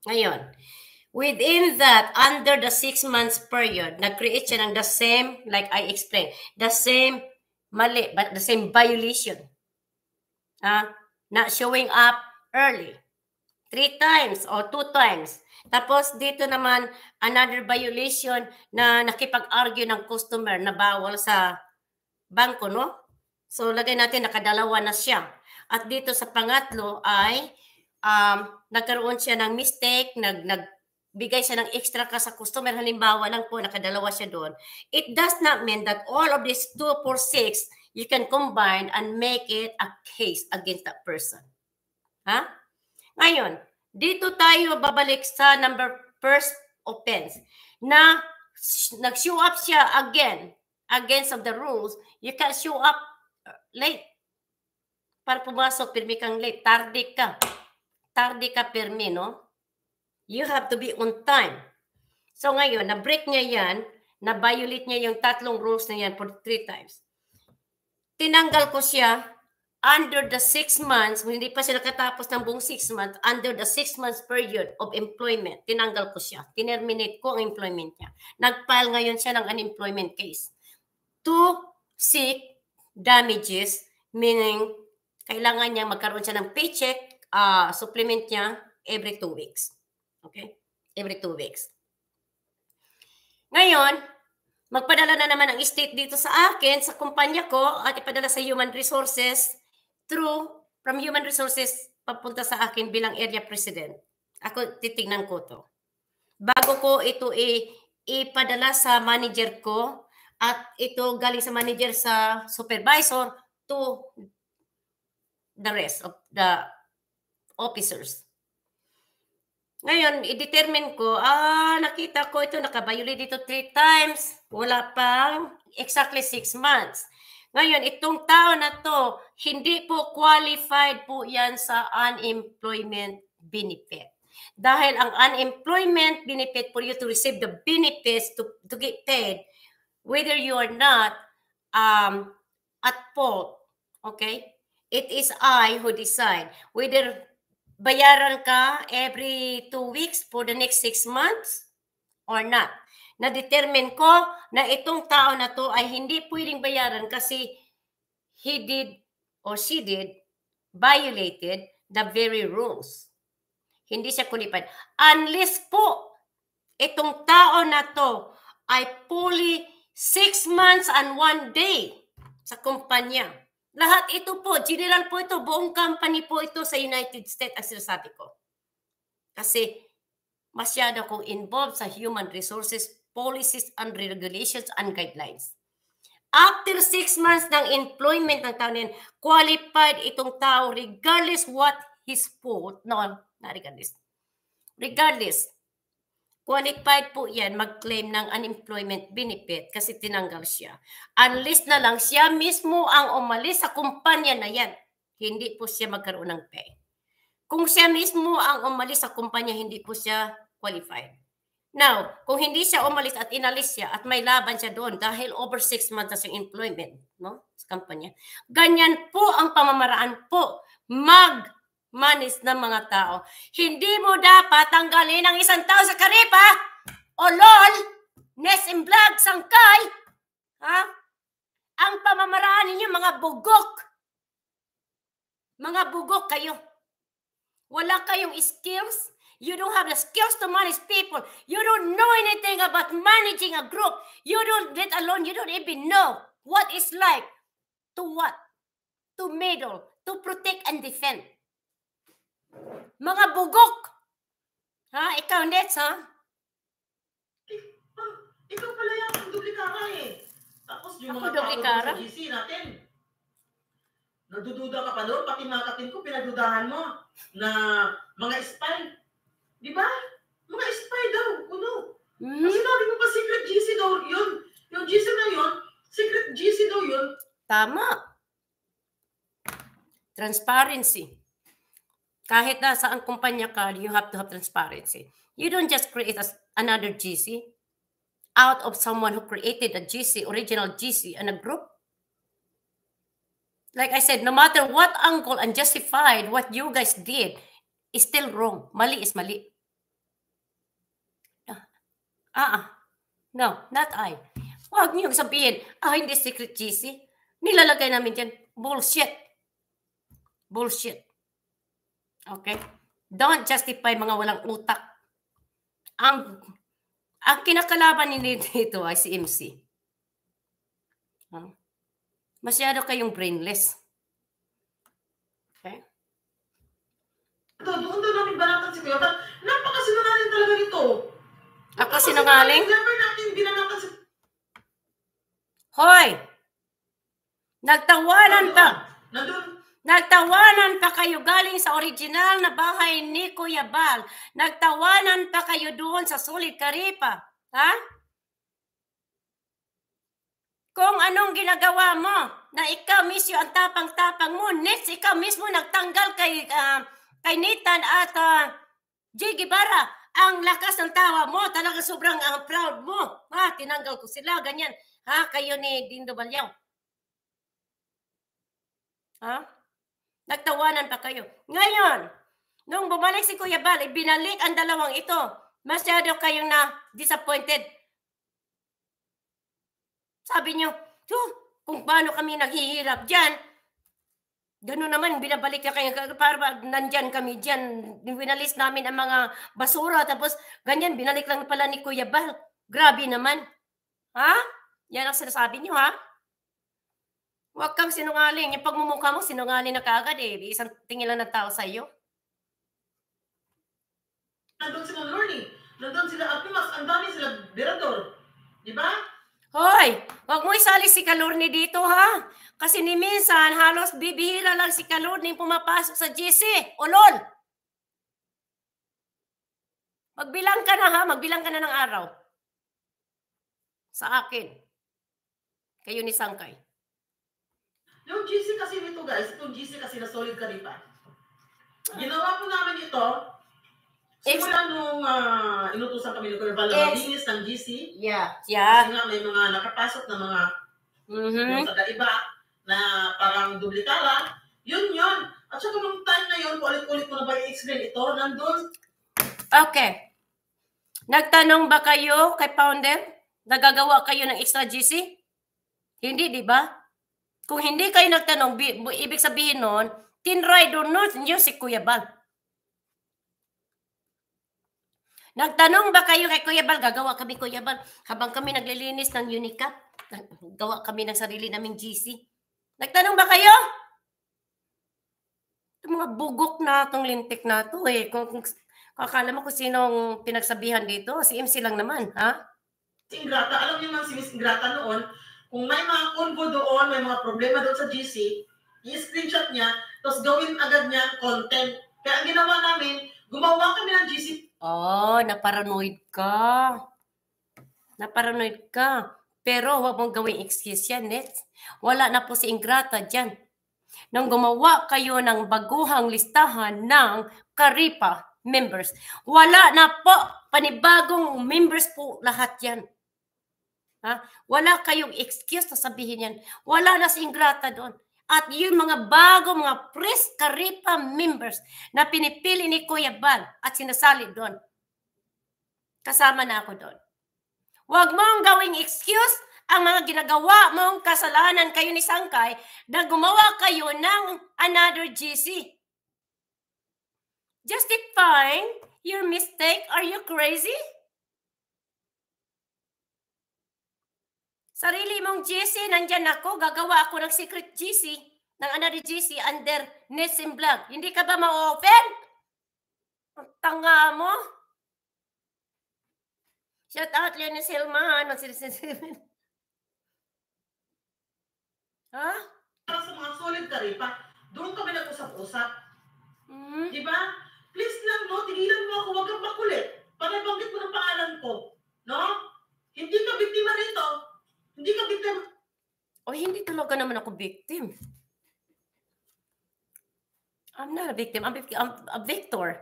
Ngayon, within that, under the six months period, nag-create siya ng the same, like I explained, the same mali, but the same violation. Ah, not showing up early. Three times or two times. Tapos dito naman, another violation na nakipag-argue ng customer na bawal sa banko, no? So lagay natin nakadalawa na siya. At dito sa pangatlo ay um, nagkaroon siya ng mistake, nag, nagbigay siya ng extra ka sa customer, halimbawa lang po, nakadalawa siya doon, it does not mean that all of these 246, you can combine and make it a case against that person. Ha? Ngayon, dito tayo babalik sa number first offense na nag-show up siya again against of the rules. You can show up late para pumasok, pirmi kang late, tardy ka tardi ka me, no? You have to be on time. So ngayon, na-break niya yan, na-violate niya yung tatlong rules na yan for three times. Tinanggal ko siya under the six months, hindi pa siya nakatapos ng buong six months, under the six months period of employment, tinanggal ko siya. Tinerminate ko ang employment niya. Nag-file ngayon siya ng unemployment case. To seek damages, meaning kailangan niya magkaroon siya ng paycheck uh, supplement niya every two weeks. Okay? Every two weeks. Ngayon, magpadala na naman ang state dito sa akin, sa kumpanya ko, at ipadala sa Human Resources through, from Human Resources, papunta sa akin bilang area president. Ako, titignan ko to. Bago ko ito i- ipadala sa manager ko at ito galing sa manager sa supervisor to the rest of the officers. Ngayon, i-determine ko, ah, nakita ko ito, nakabayuli dito three times. Wala pang exactly six months. Ngayon, itong tao na to, hindi po qualified po yan sa unemployment benefit. Dahil ang unemployment benefit for you to receive the benefits to, to get paid, whether you are not um, at fault, okay? It is I who decide whether bayaran ka every two weeks for the next six months or not. Na-determine ko na itong tao na to ay hindi pwedeng bayaran kasi he did or she did violated the very rules. Hindi siya kulipad. Unless po itong tao na to ay fully six months and one day sa kumpanya. Lahat ito po, general po ito, buong company po ito sa United States ang sinasabi ko. Kasi masyado kong involved sa human resources, policies and regulations and guidelines. After six months ng employment ng tao qualified itong tao regardless what his fault, no, not regardless. Regardless, Qualified po yan mag-claim ng unemployment benefit kasi tinanggal siya. Unless na lang siya mismo ang umalis sa kumpanya na yan, hindi po siya magkaroon ng pay. Kung siya mismo ang umalis sa kumpanya, hindi po siya qualified. Now, kung hindi siya umalis at inalis siya at may laban siya doon dahil over 6 months ang employment no, sa kumpanya, ganyan po ang pamamaraan po mag manis ng mga tao. Hindi mo dapat tanggalin ang isang tao sa karipa o lol, nest and vlog, sangkay, ha? Ang pamamaraan ninyo, mga bugok. Mga bugok kayo. Wala kayong skills. You don't have the skills to manage people. You don't know anything about managing a group. You don't, let alone, you don't even know what it's like to what? To middle, to protect and defend. Mga bugok! Ha? Ikaw, Nets, ha? Ah, ikaw pala yung duplikara eh. Tapos yung Ako mga duplikara? sa GC natin. Nadududa ka pa doon, pati mga katin ko, pinadudahan mo na mga spy. Di ba? Mga spy daw, kuno. hmm Kasi sabi mo pa, secret GC daw yun. Yung GC na yun, secret GC daw yun. Tama. Transparency. Kahit na saan kumpanya ka, you have to have transparency. You don't just create a, another GC out of someone who created a GC, original GC, and a group. Like I said, no matter what angle and justified what you guys did, is still wrong. Mali is mali. Ah, uh, no, not I. Huwag niyo sabihin, ah, hindi secret GC. Nilalagay namin yan. Bullshit. Bullshit. Okay? Don't justify mga walang utak. Ang, ang kinakalaban nila dito ay si MC. Huh? Hmm? Masyado kayong brainless. Okay? Ito, doon doon namin banatan si Kuya. Napakasinungaling talaga nito. Ako sinungaling? Never natin binanatan si Hoy! Nagtawanan ka! Oh, nandun, Nagtawanan pa kayo galing sa original na bahay ni Kuya Bal. Nagtawanan pa kayo doon sa Solid Karipa. Ha? Kung anong ginagawa mo na ikaw mismo ang tapang-tapang mo, next ikaw mismo nagtanggal kay, uh, kay Nitan at uh, ah, J. Ang lakas ng tawa mo, talaga sobrang uh, proud mo. Ha, tinanggal ko sila, ganyan. Ha, kayo ni Dindo Balyaw. Ha? Nagtawanan pa kayo. Ngayon, nung bumalik si Kuya Bal, binalik ang dalawang ito. Masyado kayong na disappointed. Sabi nyo, kung paano kami naghihirap dyan, Ganun naman, binabalik na kayo. Para nandyan kami dyan. Winalis namin ang mga basura. Tapos, ganyan, binalik lang pala ni Kuya Bal. Grabe naman. Ha? Yan ang sinasabi niyo, ha? Huwag kang sinungaling. Yung pagmumukha mo, sinungaling na kagad eh. Isang tingin lang ng tao sa'yo. Nandun sila learning. Nandun sila Apimas. Ang dami sila Berador. Di ba? Hoy! Huwag mo isali si Kalorni dito ha. Kasi ni minsan, halos bibihira lang si Kalorni pumapasok sa GC. Ulol! Magbilang ka na ha. Magbilang ka na ng araw. Sa akin. Kayo ni Sangkay. Yung GC kasi nito guys, itong GC kasi na solid karipan. Ginawa po namin ito, Simula nung uh, inutusan kami ng Kuya Val, yes. linis ng GC. Yeah. Yeah. Kasi nga may mga nakapasok na mga mm-hmm. yung iba na parang dublikara. Yun yun. At saka nung time na yun, ulit-ulit ko na ba i-explain ito, nandun. Okay. Nagtanong ba kayo kay Founder? Nagagawa kayo ng extra GC? Hindi, di ba? Kung hindi kayo nagtanong, ibig sabihin nun, tinry do not nyo si Kuya Bal. Nagtanong ba kayo kay Kuya Bal? Gagawa kami Kuya Bal. Habang kami naglilinis ng Unicap, gawa kami ng sarili naming GC. Nagtanong ba kayo? Itong mga bugok na itong lintik na to eh. Kung, kung, kung akala mo kung sinong pinagsabihan dito, si MC lang naman, ha? Si Ingrata, alam niyo mga si Miss Ingrata noon, kung may mga convo doon, may mga problema doon sa GC, i-screenshot niya, tapos gawin agad niya ang content. Kaya ang ginawa namin, gumawa kami ng GC. Oh, naparanoid ka. Naparanoid ka. Pero huwag mong gawing excuse yan, net. Wala na po si Ingrata dyan. Nang gumawa kayo ng baguhang listahan ng Karipa members, wala na po panibagong members po lahat yan. Ha? Wala kayong excuse na sabihin yan. Wala na si Ingrata doon. At yung mga bago, mga Pres karipa members na pinipili ni Kuya Bal at sinasali doon. Kasama na ako doon. Huwag mong gawing excuse ang mga ginagawa mong kasalanan kayo ni Sangkay na gumawa kayo ng another GC. Justifying your mistake? Are you crazy? Sarili mong GC, nandyan ako, gagawa ako ng secret GC, ng another GC under Nessim Vlog. Hindi ka ba ma-open? Ang tanga mo. Shout out, Leonis Helmahan. Magsinisisimin. Ha? Para sa mga solidary pa, doon kami nag-usap-usap. Mm-hmm. Di ba? Please lang, no? Tigilan mo ako, huwag kang makulit. Para banggit mo ng pangalan ko. No? Hindi ka biktima rito. Hindi ka victim. O oh, hindi talaga naman ako victim. I'm not a victim. I'm, I'm a victor.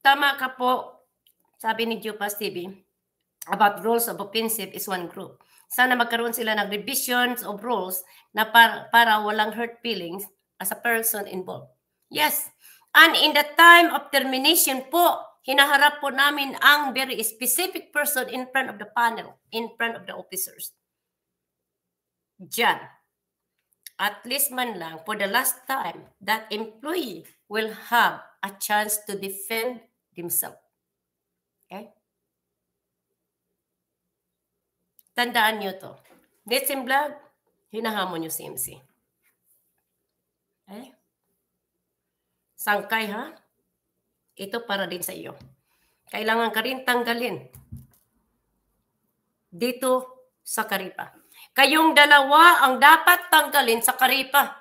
Tama ka po, sabi ni Jupas TV, about rules of offensive is one group. Sana magkaroon sila ng revisions of rules na para, para walang hurt feelings as a person involved. Yes. And in the time of termination po, hinaharap po namin ang very specific person in front of the panel, in front of the officers. Diyan. At least man lang, for the last time, that employee will have a chance to defend himself. Okay? Tandaan nyo to. Nets and Vlog, hinahamon nyo si MC. Okay? Sangkay ha? Ito para din sa iyo. Kailangan ka rin tanggalin dito sa Karipa. Kayong dalawa ang dapat tanggalin sa Karipa.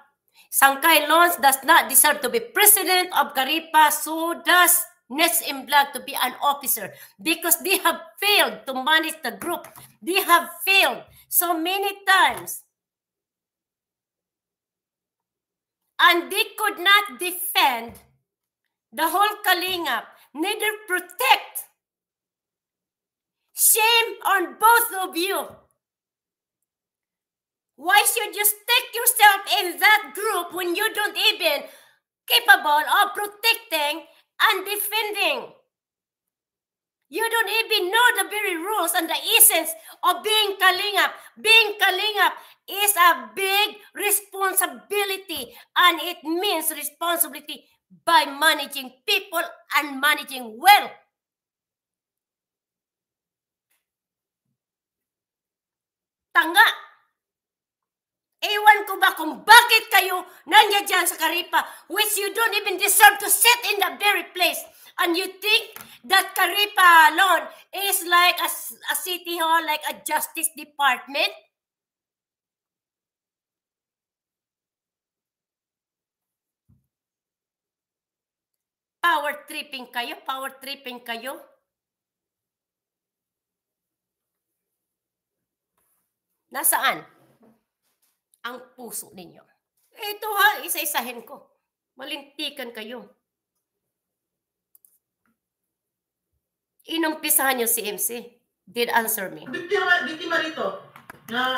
Sangkay Lons does not deserve to be president of Karipa, so does Nets in Black to be an officer because they have failed to manage the group. They have failed so many times. And they could not defend the whole Kalingap, neither protect. Shame on both of you. Why should you stick yourself in that group when you don't even capable of protecting and defending? You don't even know the very rules and the essence of being kalinga. Being kalinga is a big responsibility and it means responsibility by managing people and managing well. Tanga. Ewan ko ba kung bakit kayo nanya dyan sa Karipa which you don't even deserve to sit in that very place. And you think that Karipa alone is like a, a city hall, like a justice department? Power tripping kayo? Power tripping kayo? Nasaan? ang puso ninyo. Ito ha, isa-isahin ko. Malintikan kayo. Inumpisahan niyo si MC. Did answer me. Biktima, biktima rito na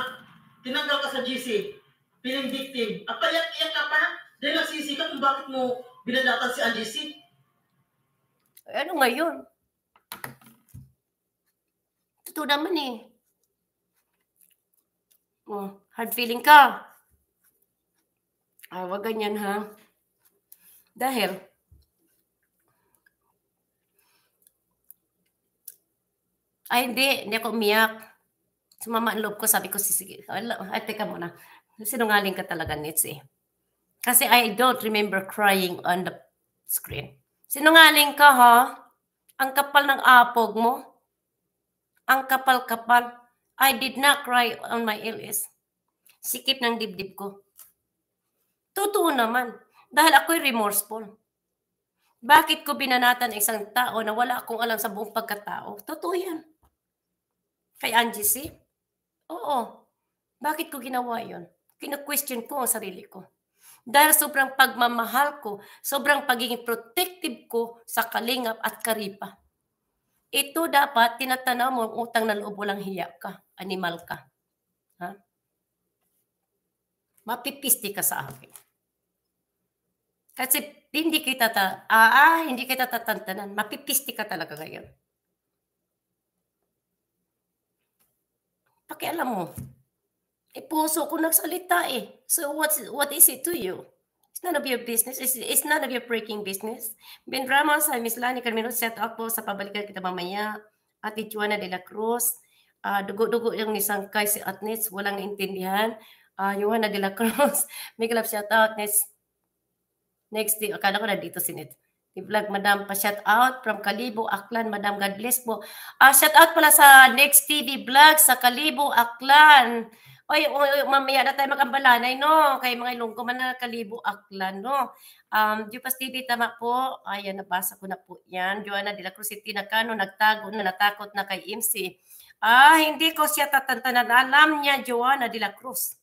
tinanggal ka sa GC. Piling victim. Apayat-iyak ka pa dahil nagsisi ka kung bakit mo binadatan si Angie eh, ano ngayon? Totoo naman eh. Oh. Hard feeling ka. Ah, wag ganyan ha. Dahil, ay hindi, hindi ako umiyak. Sumama ang loob ko, sabi ko, sige, ay teka muna. Sinungaling ka talaga, Nitz Kasi I don't remember crying on the screen. Sinungaling ka ha? Ang kapal ng apog mo. Ang kapal-kapal. I did not cry on my illness sikip ng dibdib ko. Totoo naman, dahil ako'y remorseful. Bakit ko binanatan isang tao na wala akong alam sa buong pagkatao? Totoo yan. Kay Angie C? Oo. Bakit ko ginawa yon? Kina-question ko ang sarili ko. Dahil sobrang pagmamahal ko, sobrang pagiging protective ko sa kalingap at karipa. Ito dapat tinatanaw mo ang utang na loob, walang hiya ka, animal ka. Ha? mapipisti ka sa akin. Kasi hindi kita ta ah, ah hindi kita tatantanan. Mapipisti ka talaga ngayon. Pakialam mo. Eh, puso ko nagsalita eh. So what what is it to you? It's none of your business. It's, it's none of your breaking business. Ben Rama sa Miss Lani Carmelo set up po sa pabalikan kita mamaya. Ate Juana de la Cruz. Uh, dugo-dugo yung isang kay si Atnets. Walang intindihan uh, ah, Johanna de la Cruz. Make love shout out. Next, next day, akala ko na dito sinit. Vlog, Madam, pa-shout out from Kalibo, Aklan. Madam, God bless po. Uh, shout out pala sa Next TV Vlog sa Kalibo, Aklan. Oy, oy, mamaya na tayo mag no? Kay mga ilunggo man na Kalibo, Aklan, no? Um, Jupas TV, tama po. Ayan, nabasa ko na po yan. Joanna de la Cruz, City na kano, nagtago na natakot na kay MC. Ah, hindi ko siya tatantanan. Alam niya, Joanna de la Cruz.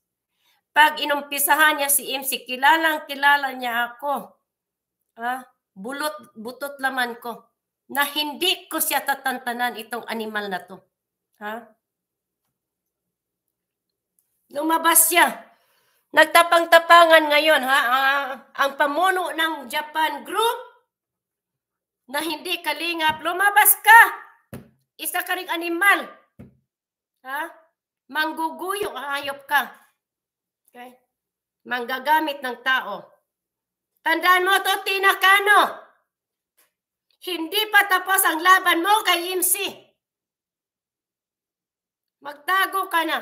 Pag inumpisahan niya si MC, kilalang kilala niya ako. Ah, bulot, butot laman ko. Na hindi ko siya tatantanan itong animal na to. Ha? Lumabas siya. Nagtapang-tapangan ngayon ha ah, ang pamuno ng Japan Group na hindi kalingap, lumabas ka. Isa ka ring animal. Ha? Mangguguyo, hayop ka. Okay? Manggagamit ng tao. Tandaan mo to, Tina Kano. Hindi pa tapos ang laban mo kay MC. Magtago ka na.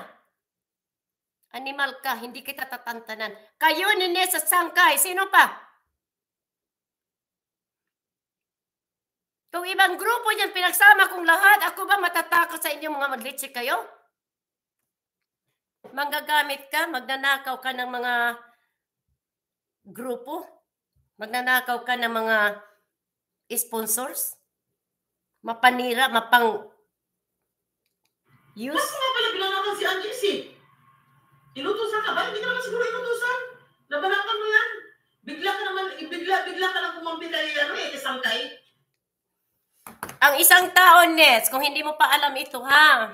Animal ka, hindi kita tatantanan. Kayo ni Nessa Sangkay, sino pa? Kung ibang grupo yan, pinagsama kong lahat, ako ba matatakot sa inyo mga maglitsik kayo? manggagamit ka, magnanakaw ka ng mga grupo, magnanakaw ka ng mga sponsors, mapanira, mapang use. Kaso nga pala binanakan si Angie si. Inutusan ka ba? Hindi ka naman siguro inutusan. Nabanakan mo yan. Bigla ka naman, eh, bigla, bigla ka lang kumampi kay ano eh, isang kay. Ang isang taon, Nets, kung hindi mo pa alam ito, ha?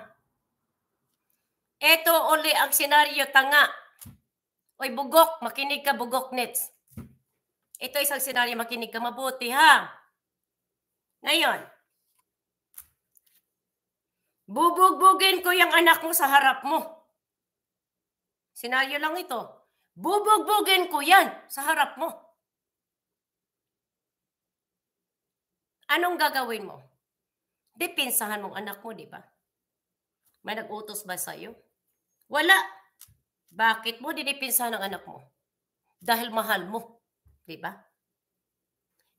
Ito uli ang senaryo tanga. Oy bugok, makinig ka bugok nets. Ito isang senaryo, makinig ka mabuti ha. Ngayon, bubugbugin ko yung anak mo sa harap mo. Senaryo lang ito. Bubugbugin ko yan sa harap mo. Anong gagawin mo? Dipinsahan mong anak mo, di ba? May nag-utos ba sa'yo? Wala. Bakit mo dinipinsa ng anak mo? Dahil mahal mo. Di ba?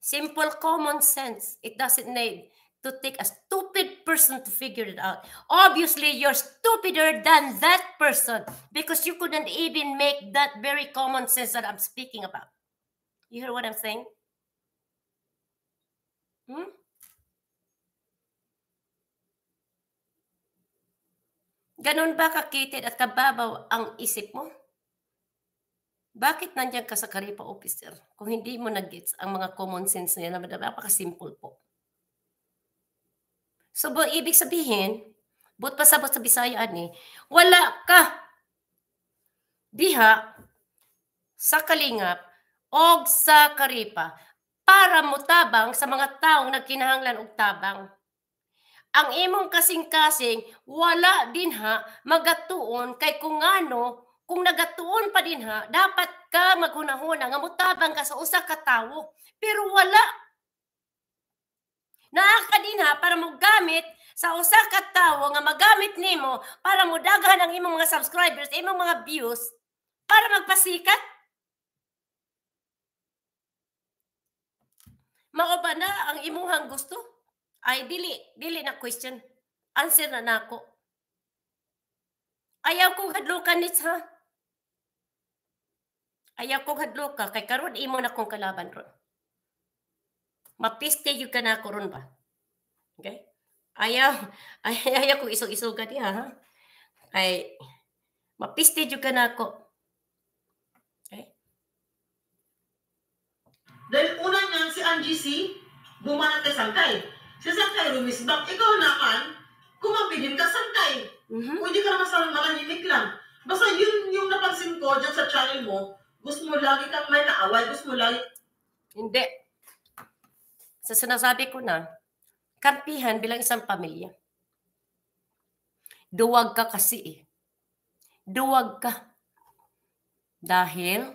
Simple common sense. It doesn't need to take a stupid person to figure it out. Obviously, you're stupider than that person because you couldn't even make that very common sense that I'm speaking about. You hear what I'm saying? Hmm? Ganun ba kakitid at kababaw ang isip mo? Bakit nandiyan ka sa Karipa officer kung hindi mo nag-gets ang mga common sense nila na napaka-simple po? So, bo, ibig sabihin, but pasabot sa Bisaya, ani, wala ka diha sa Kalingap o sa Karipa para mo tabang sa mga taong nagkinahanglan og tabang ang imong kasing-kasing wala din ha magatuon kay kung ano kung nagatuon pa din ha dapat ka maghunahuna nga mutabang ka sa usa ka tawo pero wala naa ka din ha para mo gamit sa usa ka tawo nga magamit nimo para mo daghan ang imong mga subscribers imong mga views para magpasikat mao ba na ang imuhang gusto ay, dili, dili na question. Answer na nako. Na Ayaw kong hadlukan nits ha. Ayaw kong hadloka kay karon imo na kong kalaban ron. Mapiste yung ka na ako ron ba? Okay? Ayaw, ayaw, ayaw kong isog-isogan niya ha. Ay, mapiste yung ka na okay Dahil una niyan si Angie si bumana sa sangkay. Siya saan kay rumisbak? Ikaw naman, kumampi ka saan kay? Mm-hmm. Pwede ka naman sa manahimik lang. Basta yun yung napansin ko dyan sa channel mo, gusto mo lagi kang may kaaway, gusto mo lagi... Hindi. Sa sinasabi ko na, kampihan bilang isang pamilya. Duwag ka kasi eh. Duwag ka. Dahil,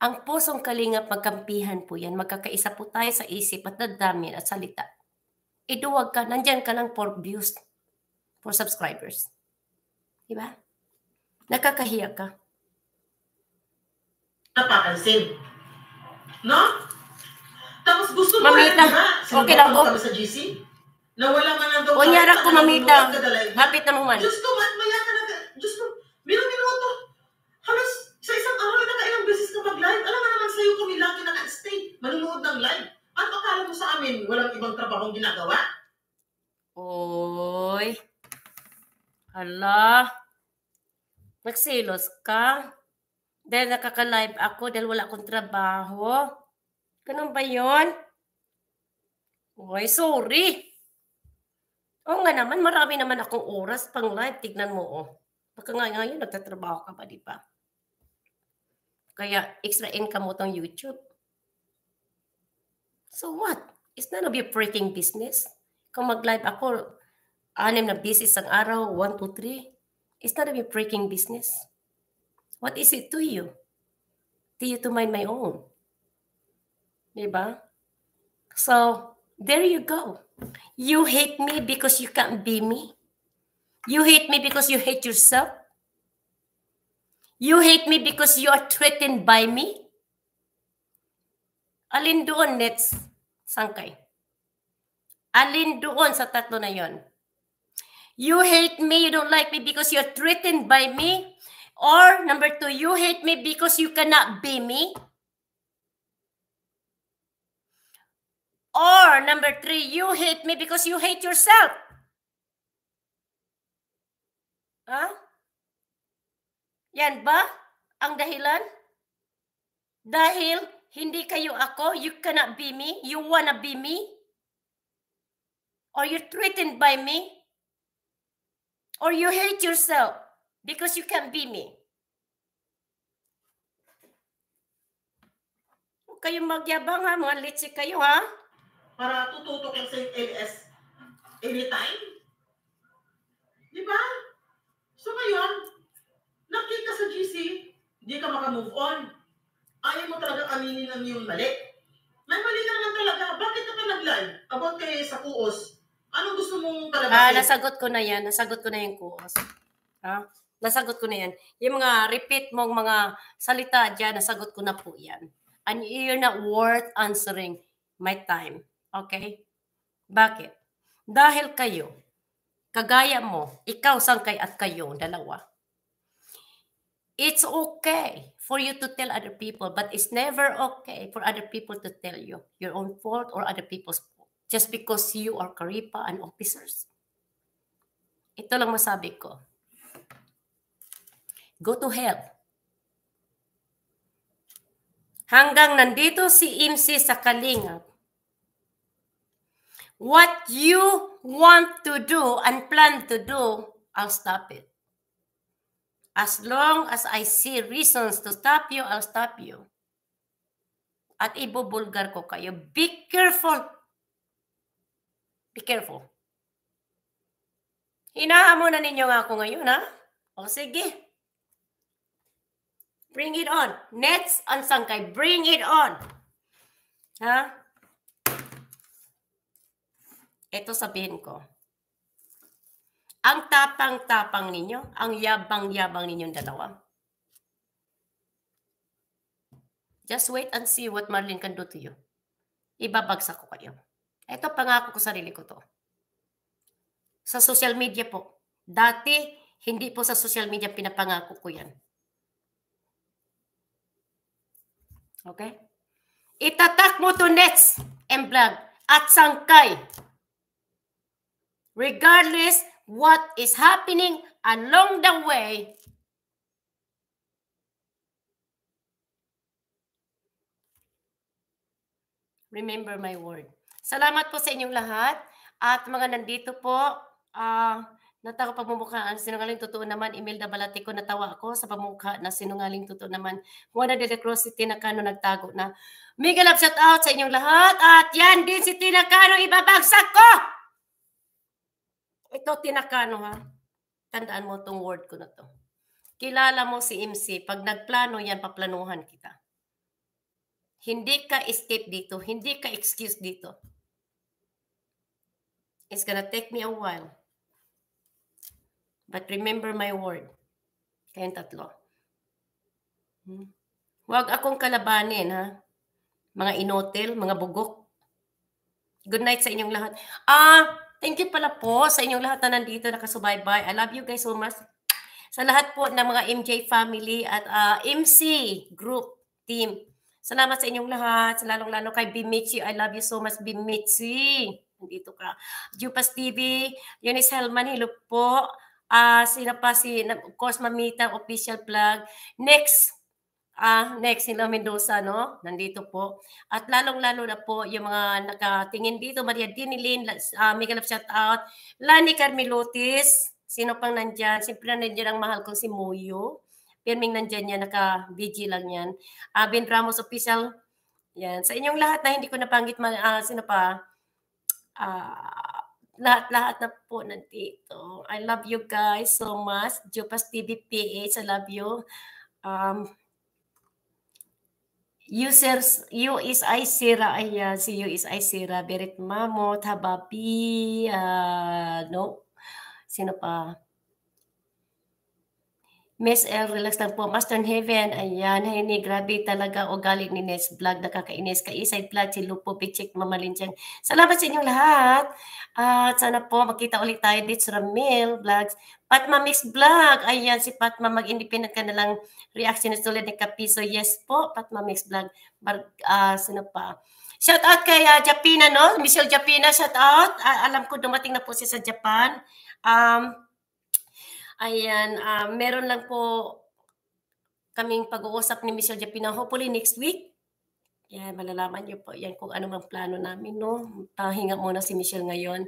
ang pusong kalinga magkampihan po yan, magkakaisa po tayo sa isip at nadamin at salita iduwag ka, nandyan ka lang for views, for subscribers. Diba? Nakakahiya ka. Napapansin. No? Tapos gusto mo mamita. rin, diba? Okay lang ko. Oh. Sa GC? Nawala man ang daw. Kunyara ko, mamita. Hapit na naman. Diyos ko, man, maya ka na. Diyos ko, bilang ginawa to. Halos sa isang araw, nakailang beses ka mag-live. Alam mo naman sa'yo kami lagi naka-stay. Manunood ng live. Ano akala mo sa amin? Walang ibang trabahong ginagawa? Oy. Hala. Nagsilos ka? Dahil nakaka-live ako dahil wala akong trabaho? Ganun ba yun? Oy, sorry. Oo nga naman, marami naman akong oras pang live. Tignan mo, oh. Baka nga ngayon, nagtatrabaho ka pa, di ba? Kaya extra income mo tong YouTube. So what? It's none of your freaking business. Kung mag-live ako, anim na business ang araw, one, two, three, it's none of your freaking business. What is it to you? To you to mind my own. Diba? So, there you go. You hate me because you can't be me. You hate me because you hate yourself. You hate me because you are threatened by me. Alin doon next sangkay? Alin doon sa tatlo na yon? You hate me, you don't like me because you're threatened by me. Or number two, you hate me because you cannot be me. Or number three, you hate me because you hate yourself. Huh? Yan ba ang dahilan? Dahil hindi kayo ako. You cannot be me. You wanna be me? Or you're threatened by me? Or you hate yourself because you can't be me? Huwag kayong magyabang ha. Mga litsi kayo ha. Para tututok yung St. LS anytime. Di ba? So ngayon, nakita sa GC, hindi ka makamove on ayaw mo talaga aminin na yung mali. May mali ka naman talaga. Bakit ka pa nag-live? About kay sa kuos. Ano gusto mong palabasin? Ah, eh? nasagot ko na yan. Nasagot ko na yung kuos. Ha? Ah, nasagot ko na yan. Yung mga repeat mong mga salita dyan, nasagot ko na po yan. And you're not worth answering my time. Okay? Bakit? Dahil kayo, kagaya mo, ikaw, sangkay at kayo, dalawa. It's okay for you to tell other people, but it's never okay for other people to tell you your own fault or other people's fault just because you are karipa and officers. Ito lang masabi ko. Go to hell. Hanggang nandito si MC sa kalinga, what you want to do and plan to do, I'll stop it. As long as I see reasons to stop you, I'll stop you. At ibubulgar ko kayo. Be careful. Be careful. Hinaamo na ninyo nga ako ngayon, ha? O sige. Bring it on. Nets on sangkay. Bring it on. Ha? Ito sabihin ko. Ang tapang-tapang ninyo, ang yabang-yabang ninyong dalawa. Just wait and see what Marlene can do to you. Ibabagsak ko kayo. Ito, pangako ko sarili ko to. Sa social media po. Dati, hindi po sa social media pinapangako ko yan. Okay? Itatak mo to nets and vlog at sangkay. Regardless what is happening along the way remember my word. Salamat po sa inyong lahat at mga nandito po. Uh, ah, nataka pamumukhaan sinungaling totoo naman. Imelda Balatiko natawa ako sa pamumukha na sinungaling totoo naman. Juana de la Cruz, si Tina Cano nagtago na. Mega love shout out sa inyong lahat at yan din si Tina Cano ibabagsak ko! Ito, tinakano ha. Tandaan mo itong word ko na to. Kilala mo si MC. Pag nagplano yan, paplanuhan kita. Hindi ka escape dito. Hindi ka excuse dito. It's gonna take me a while. But remember my word. Kayong tatlo. Hmm? Huwag akong kalabanin, ha? Mga inotel, mga bugok. Good night sa inyong lahat. Ah, Thank you pala po sa inyong lahat na nandito nakasubaybay. I love you guys so much. Sa lahat po ng mga MJ family at uh, ah, MC group team. Salamat sa inyong lahat. lalong-lalo kay Bimichi. I love you so much, Bimichi. Nandito ka. Jupas TV, Eunice Helman, hello po. Uh, ah, sino pa si, of course, Mamita, official plug. Next, Ah, next sila Mendoza, no? Nandito po. At lalong-lalo na po yung mga nakatingin dito, Maria Dinilin, uh, Miguel of shout out, Lani Carmelotis, sino pang nandyan? Siyempre nandyan ang mahal ko si Moyo. Pirming nandyan yan, naka-BG lang yan. Uh, ben Ramos Official, yan. Sa inyong lahat na hindi ko napanggit, man, uh, ah, sino pa? Uh, lahat-lahat na po nandito. I love you guys so much. Jupas TV I love you. Um, Users, is USI Sira, ayan, si is USI Sira, Berit Mamot, Hababi, uh, no, sino pa? Miss L, relax lang po. Master in Heaven, ayan, hey, ni, grabe talaga ugali ni Nes Vlog, nakakainis ka. Iside Vlog, si Lupo, Pichik, Mamalinchang. Salamat sa inyong lahat. At sana po makita ulit tayo dito Ramil Vlogs. Patma Miss Vlog, ayan, si Patma, mag-independent ka na lang reaction is tulad ni Kapiso. Yes po, Patma Miss Vlog. Bar, uh, ah, sino pa? Shout out kay uh, Japina, no? Michelle Japina, shout out. Uh, ah, alam ko dumating na po siya sa Japan. Um, Ayan, uh, meron lang po kaming pag-uusap ni Michelle Japina. Hopefully next week. Yan, malalaman niyo po yan kung ano mang plano namin. No? Tahinga muna si Michelle ngayon.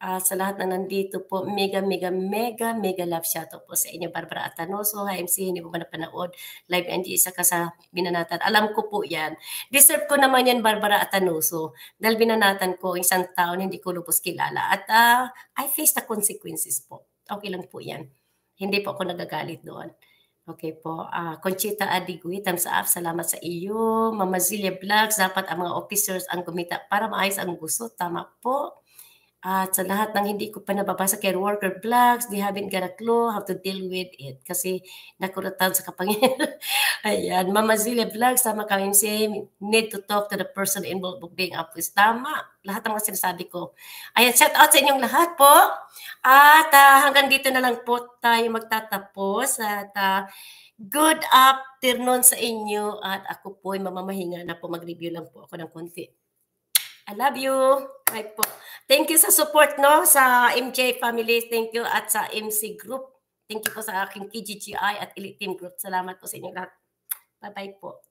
Uh, sa lahat na nandito po, mega, mega, mega, mega love shout po sa inyo, Barbara Atanoso, HMC, hindi mo ba napanood, live and isa ka sa binanatan. Alam ko po yan. Deserve ko naman yan, Barbara Atanoso, dahil binanatan ko isang taon, hindi ko lupos kilala. At uh, I face the consequences po. Okay lang po yan. Hindi po ako nagagalit doon. Okay po. Uh, Conchita Adigui, thumbs up. Salamat sa iyo. Mama Zilia Vlogs, dapat ang mga officers ang gumita para maayos ang gusto. Tama po. At sa lahat ng hindi ko pa nababasa kay worker blogs, they haven't got a clue how to deal with it. Kasi nakurutan sa kapangyarihan. Ayan, Mama Zile Vlogs, sama kami si need to talk to the person involved with being up with. Tama, lahat ng mga sinasabi ko. Ayan, shout out sa inyong lahat po. At uh, hanggang dito na lang po tayo magtatapos. At uh, good afternoon sa inyo. At ako po ay mamamahinga na po. Mag-review lang po ako ng konti. I love you. Right po. Thank you sa support no sa MJ family. Thank you at sa MC group. Thank you po sa aking KGGI at Elite Team Group. Salamat po sa inyo lahat. Bye-bye po.